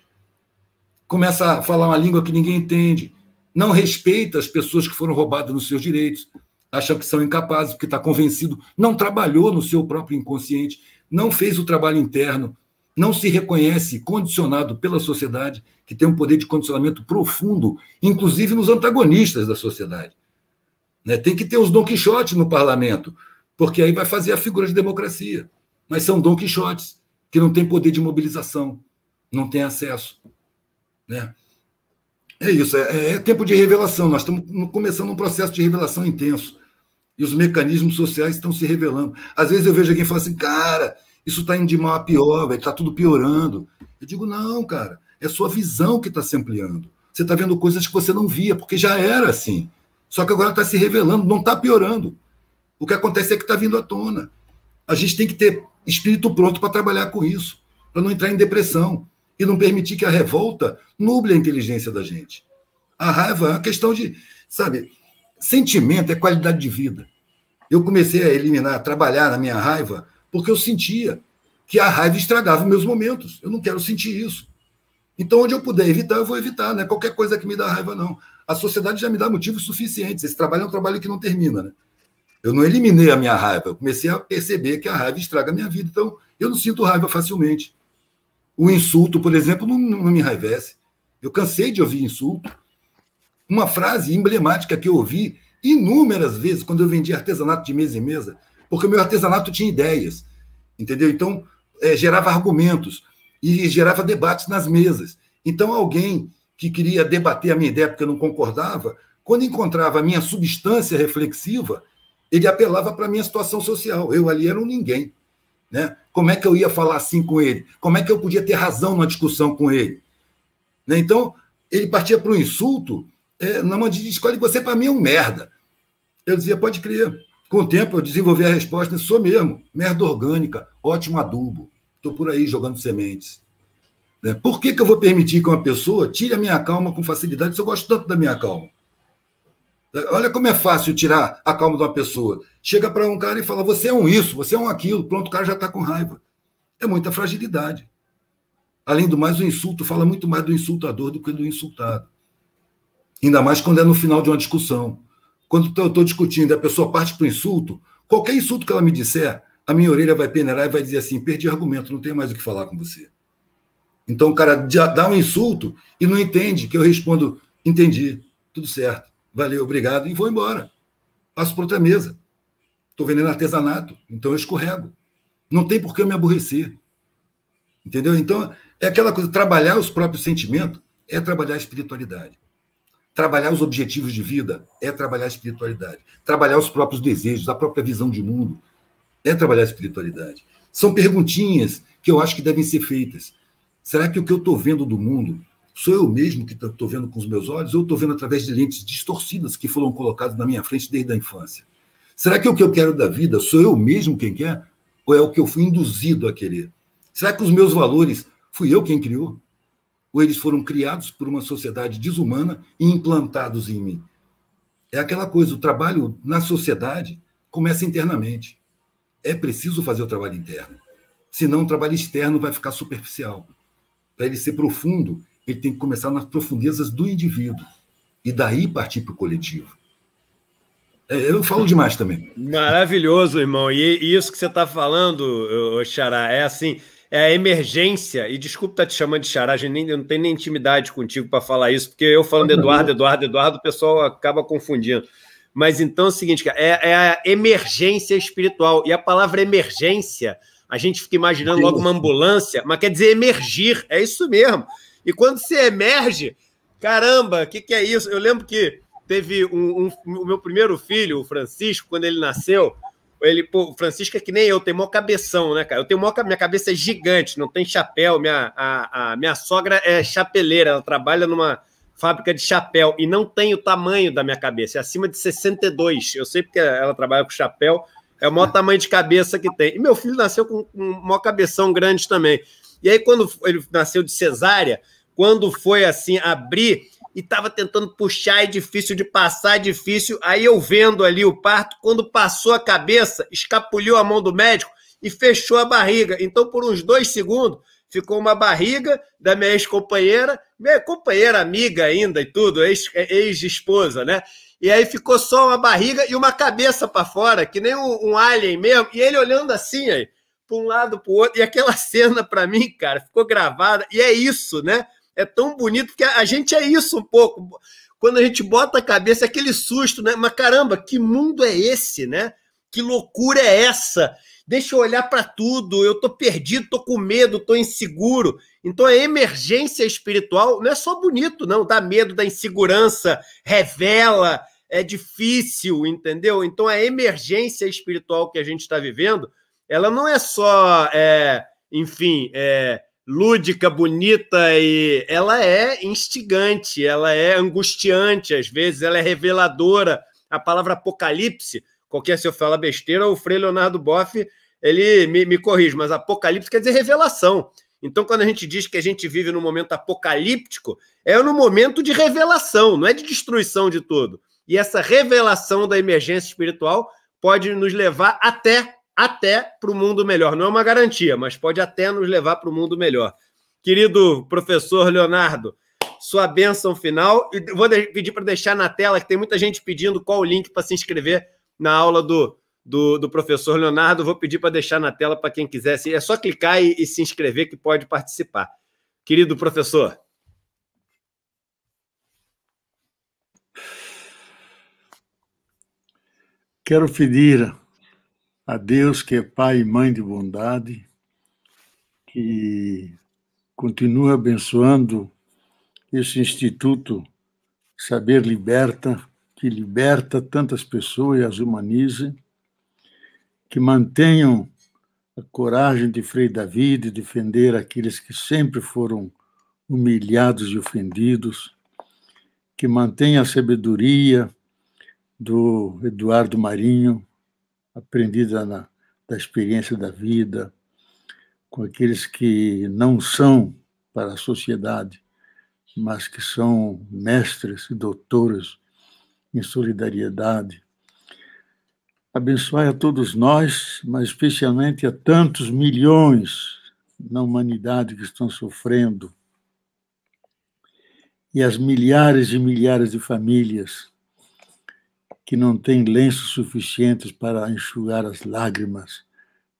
começa a falar uma língua que ninguém entende, não respeita as pessoas que foram roubadas nos seus direitos acha que são incapazes, porque está convencido, não trabalhou no seu próprio inconsciente, não fez o trabalho interno, não se reconhece condicionado pela sociedade, que tem um poder de condicionamento profundo, inclusive nos antagonistas da sociedade. Né? Tem que ter os Dom Quixote no parlamento, porque aí vai fazer a figura de democracia. Mas são Dom Quixotes, que não têm poder de mobilização, não têm acesso. Né? É isso, é, é tempo de revelação. Nós estamos começando um processo de revelação intenso. E os mecanismos sociais estão se revelando. Às vezes eu vejo alguém falar assim, cara, isso está indo de mal a pior, velho, está tudo piorando. Eu digo, não, cara, é sua visão que está se ampliando. Você está vendo coisas que você não via, porque já era assim. Só que agora está se revelando, não está piorando. O que acontece é que está vindo à tona. A gente tem que ter espírito pronto para trabalhar com isso, para não entrar em depressão e não permitir que a revolta nuble a inteligência da gente. A raiva é uma questão de, sabe, sentimento é qualidade de vida. Eu comecei a eliminar, a trabalhar na minha raiva, porque eu sentia que a raiva estragava meus momentos. Eu não quero sentir isso. Então, onde eu puder evitar, eu vou evitar, né? Qualquer coisa que me dá raiva, não. A sociedade já me dá motivos suficientes. Esse trabalho é um trabalho que não termina, né? Eu não eliminei a minha raiva, eu comecei a perceber que a raiva estraga a minha vida. Então, eu não sinto raiva facilmente. O insulto, por exemplo, não, não me enraivece. Eu cansei de ouvir insulto. Uma frase emblemática que eu ouvi inúmeras vezes quando eu vendia artesanato de mesa em mesa, porque o meu artesanato tinha ideias, entendeu? Então, é, gerava argumentos e gerava debates nas mesas. Então, alguém que queria debater a minha ideia porque eu não concordava, quando encontrava a minha substância reflexiva, ele apelava para a minha situação social. Eu ali era um ninguém. Né? Como é que eu ia falar assim com ele? Como é que eu podia ter razão numa discussão com ele? Né? Então, ele partia para o insulto é, na mão de escolhe você para mim é um merda. Eu dizia, pode crer. Com o tempo eu desenvolvi a resposta, sou mesmo, merda orgânica, ótimo adubo. Estou por aí jogando sementes. Né? Por que, que eu vou permitir que uma pessoa tire a minha calma com facilidade se eu gosto tanto da minha calma? Olha como é fácil tirar a calma de uma pessoa. Chega para um cara e fala, você é um isso, você é um aquilo, pronto, o cara já está com raiva. É muita fragilidade. Além do mais, o insulto fala muito mais do insultador do que do insultado. Ainda mais quando é no final de uma discussão. Quando eu estou discutindo e a pessoa parte para o insulto, qualquer insulto que ela me disser, a minha orelha vai peneirar e vai dizer assim: perdi argumento, não tenho mais o que falar com você. Então o cara dá um insulto e não entende, que eu respondo: entendi, tudo certo, valeu, obrigado, e vou embora. Passo para outra mesa. Estou vendendo artesanato, então eu escorrego. Não tem por que eu me aborrecer. Entendeu? Então, é aquela coisa, trabalhar os próprios sentimentos é trabalhar a espiritualidade. Trabalhar os objetivos de vida é trabalhar a espiritualidade. Trabalhar os próprios desejos, a própria visão de mundo é trabalhar a espiritualidade. São perguntinhas que eu acho que devem ser feitas. Será que o que eu estou vendo do mundo sou eu mesmo que estou vendo com os meus olhos ou estou vendo através de lentes distorcidas que foram colocadas na minha frente desde a infância? Será que o que eu quero da vida sou eu mesmo quem quer ou é o que eu fui induzido a querer? Será que os meus valores fui eu quem criou? ou eles foram criados por uma sociedade desumana e implantados em mim. É aquela coisa, o trabalho na sociedade começa internamente. É preciso fazer o trabalho interno. Senão o trabalho externo vai ficar superficial. Para ele ser profundo, ele tem que começar nas profundezas do indivíduo e daí partir para o coletivo. É, eu falo demais também. Maravilhoso, irmão. E, isso que você está falando, Xará, é assim: é a emergência, e desculpa estar tá te chamando de xará, gente nem, eu não tenho nem intimidade contigo para falar isso, porque eu falando Eduardo, Eduardo, Eduardo, o pessoal acaba confundindo. Mas então é o seguinte, é, é a emergência espiritual. E a palavra emergência, a gente fica imaginando logo uma ambulância, mas quer dizer emergir, é isso mesmo. E quando você emerge, caramba, o que, que é isso? Eu lembro que teve um, um, o meu primeiro filho, o Francisco, quando ele nasceu, ele, pô, o Francisco é que nem eu, tem maior cabeção, né, cara? Eu tenho maior, minha cabeça é gigante, não tem chapéu. Minha, a, a minha sogra é chapeleira, ela trabalha numa fábrica de chapéu e não tem o tamanho da minha cabeça, é acima de 62. Eu sei porque ela trabalha com chapéu, é o maior é. tamanho de cabeça que tem. E meu filho nasceu com um maior cabeção grande também. E aí, quando ele nasceu de cesárea, quando foi assim abrir e estava tentando puxar, é difícil de passar, é difícil. Aí eu vendo ali o parto, quando passou a cabeça, escapuliu a mão do médico e fechou a barriga. Então, por uns dois segundos, ficou uma barriga da minha ex-companheira, minha companheira amiga ainda e tudo, é, ex-esposa, né? E aí ficou só uma barriga e uma cabeça para fora, que nem um, um, alien mesmo, e ele olhando assim aí, para um lado para o outro, e aquela cena para mim, cara, ficou gravada, e é isso, né? é tão bonito, porque a gente é isso um pouco. Quando a gente bota a cabeça, é aquele susto, né? Mas caramba, que mundo é esse, né? Que loucura é essa? Deixa eu olhar para tudo, eu tô perdido, tô com medo, tô inseguro. Então a emergência espiritual não é só bonito, não, dá medo, da insegurança, revela, é difícil, entendeu? Então a emergência espiritual que a gente está vivendo, ela não é só, é, enfim, é, lúdica, bonita e ela é instigante, ela é angustiante, às vezes ela é reveladora. A palavra apocalipse, qualquer se eu falar besteira, o Frei Leonardo Boff, ele me, me corrige, mas apocalipse quer dizer revelação. Então, quando a gente diz que a gente vive num momento apocalíptico, é no momento de revelação, não é de destruição de tudo. E essa revelação da emergência espiritual pode nos levar até até para o mundo melhor. Não é uma garantia, mas pode até nos levar para o mundo melhor. Querido professor Leonardo, sua bênção final. E vou pedir para deixar na tela, que tem muita gente pedindo qual o link para se inscrever na aula do, do, do professor Leonardo. Vou pedir para deixar na tela para quem quiser. É só clicar e, e se inscrever que pode participar. Querido professor. Quero pedir a Deus que é Pai e Mãe de bondade, que continua abençoando esse Instituto Saber Liberta, que liberta tantas pessoas e as humanize, que mantenham a coragem de Frei Davi de defender aqueles que sempre foram humilhados e ofendidos, que mantenha a sabedoria do Eduardo Marinho, aprendida na, da experiência da vida, com aqueles que não são para a sociedade, mas que são mestres e doutores em solidariedade. Abençoai a todos nós, mas especialmente a tantos milhões na humanidade que estão sofrendo e as milhares e milhares de famílias que não têm lenços suficientes para enxugar as lágrimas,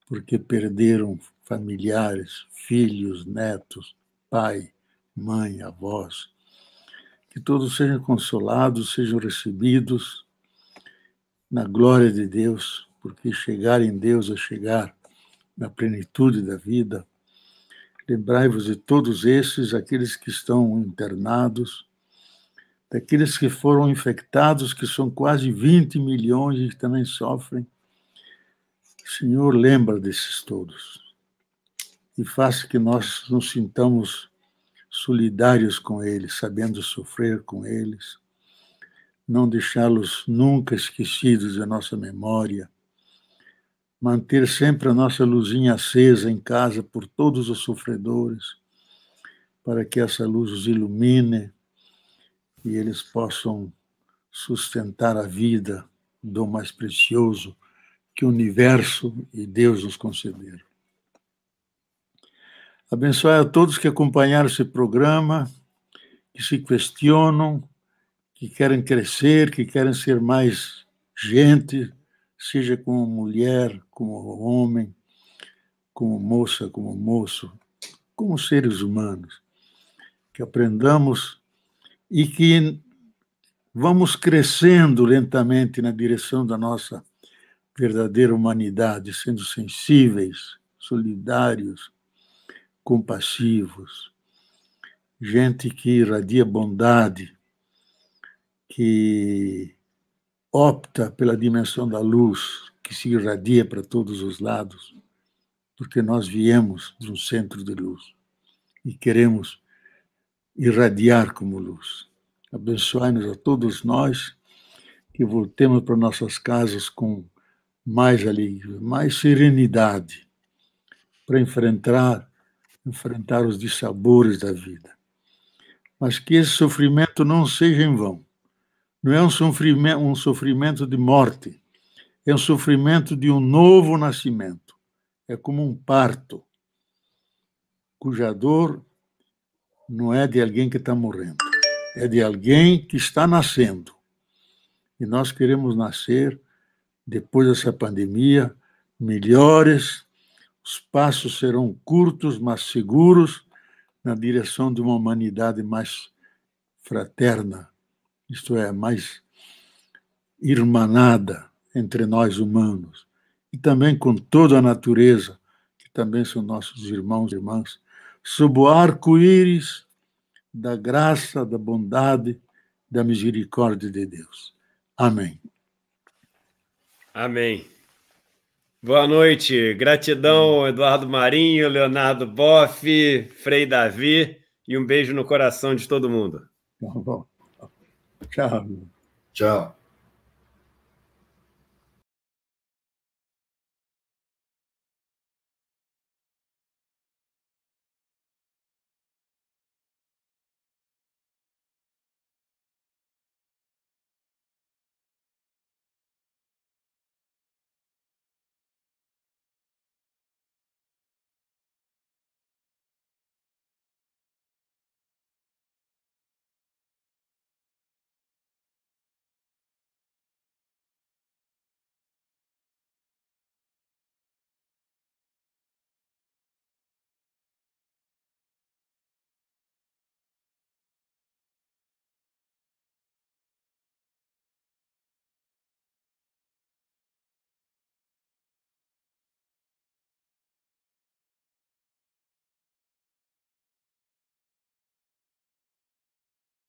porque perderam familiares, filhos, netos, pai, mãe, avós. Que todos sejam consolados, sejam recebidos na glória de Deus, porque chegar em Deus é chegar na plenitude da vida. Lembrai-vos de todos esses, aqueles que estão internados, daqueles que foram infectados, que são quase 20 milhões e que também sofrem. Senhor, lembra desses todos e faça que nós nos sintamos solidários com eles, sabendo sofrer com eles, não deixá-los nunca esquecidos da nossa memória, manter sempre a nossa luzinha acesa em casa por todos os sofredores, para que essa luz os ilumine e eles possam sustentar a vida do mais precioso que o universo e Deus nos concederam. Abençoe a todos que acompanharam esse programa, que se questionam, que querem crescer, que querem ser mais gente, seja como mulher, como homem, como moça, como moço, como seres humanos. Que aprendamos e que vamos crescendo lentamente na direção da nossa verdadeira humanidade, sendo sensíveis, solidários, compassivos, gente que irradia bondade, que opta pela dimensão da luz, que se irradia para todos os lados, porque nós viemos de um centro de luz e queremos irradiar como luz. Abençoai-nos a todos nós que voltemos para nossas casas com mais alegria, mais serenidade para enfrentar enfrentar os dissabores da vida. Mas que esse sofrimento não seja em vão. Não é um sofrimento, um sofrimento de morte, é um sofrimento de um novo nascimento. É como um parto, cuja dor não é de alguém que está morrendo, é de alguém que está nascendo. E nós queremos nascer, depois dessa pandemia, melhores, os passos serão curtos, mas seguros, na direção de uma humanidade mais fraterna, isto é, mais irmanada entre nós humanos, e também com toda a natureza, que também são nossos irmãos e irmãs sob o arco-íris da graça, da bondade, da misericórdia de Deus. Amém. Amém. Boa noite. Gratidão, Eduardo Marinho, Leonardo Boff, Frei Davi e um beijo no coração de todo mundo. Tá bom. Tchau. Tchau.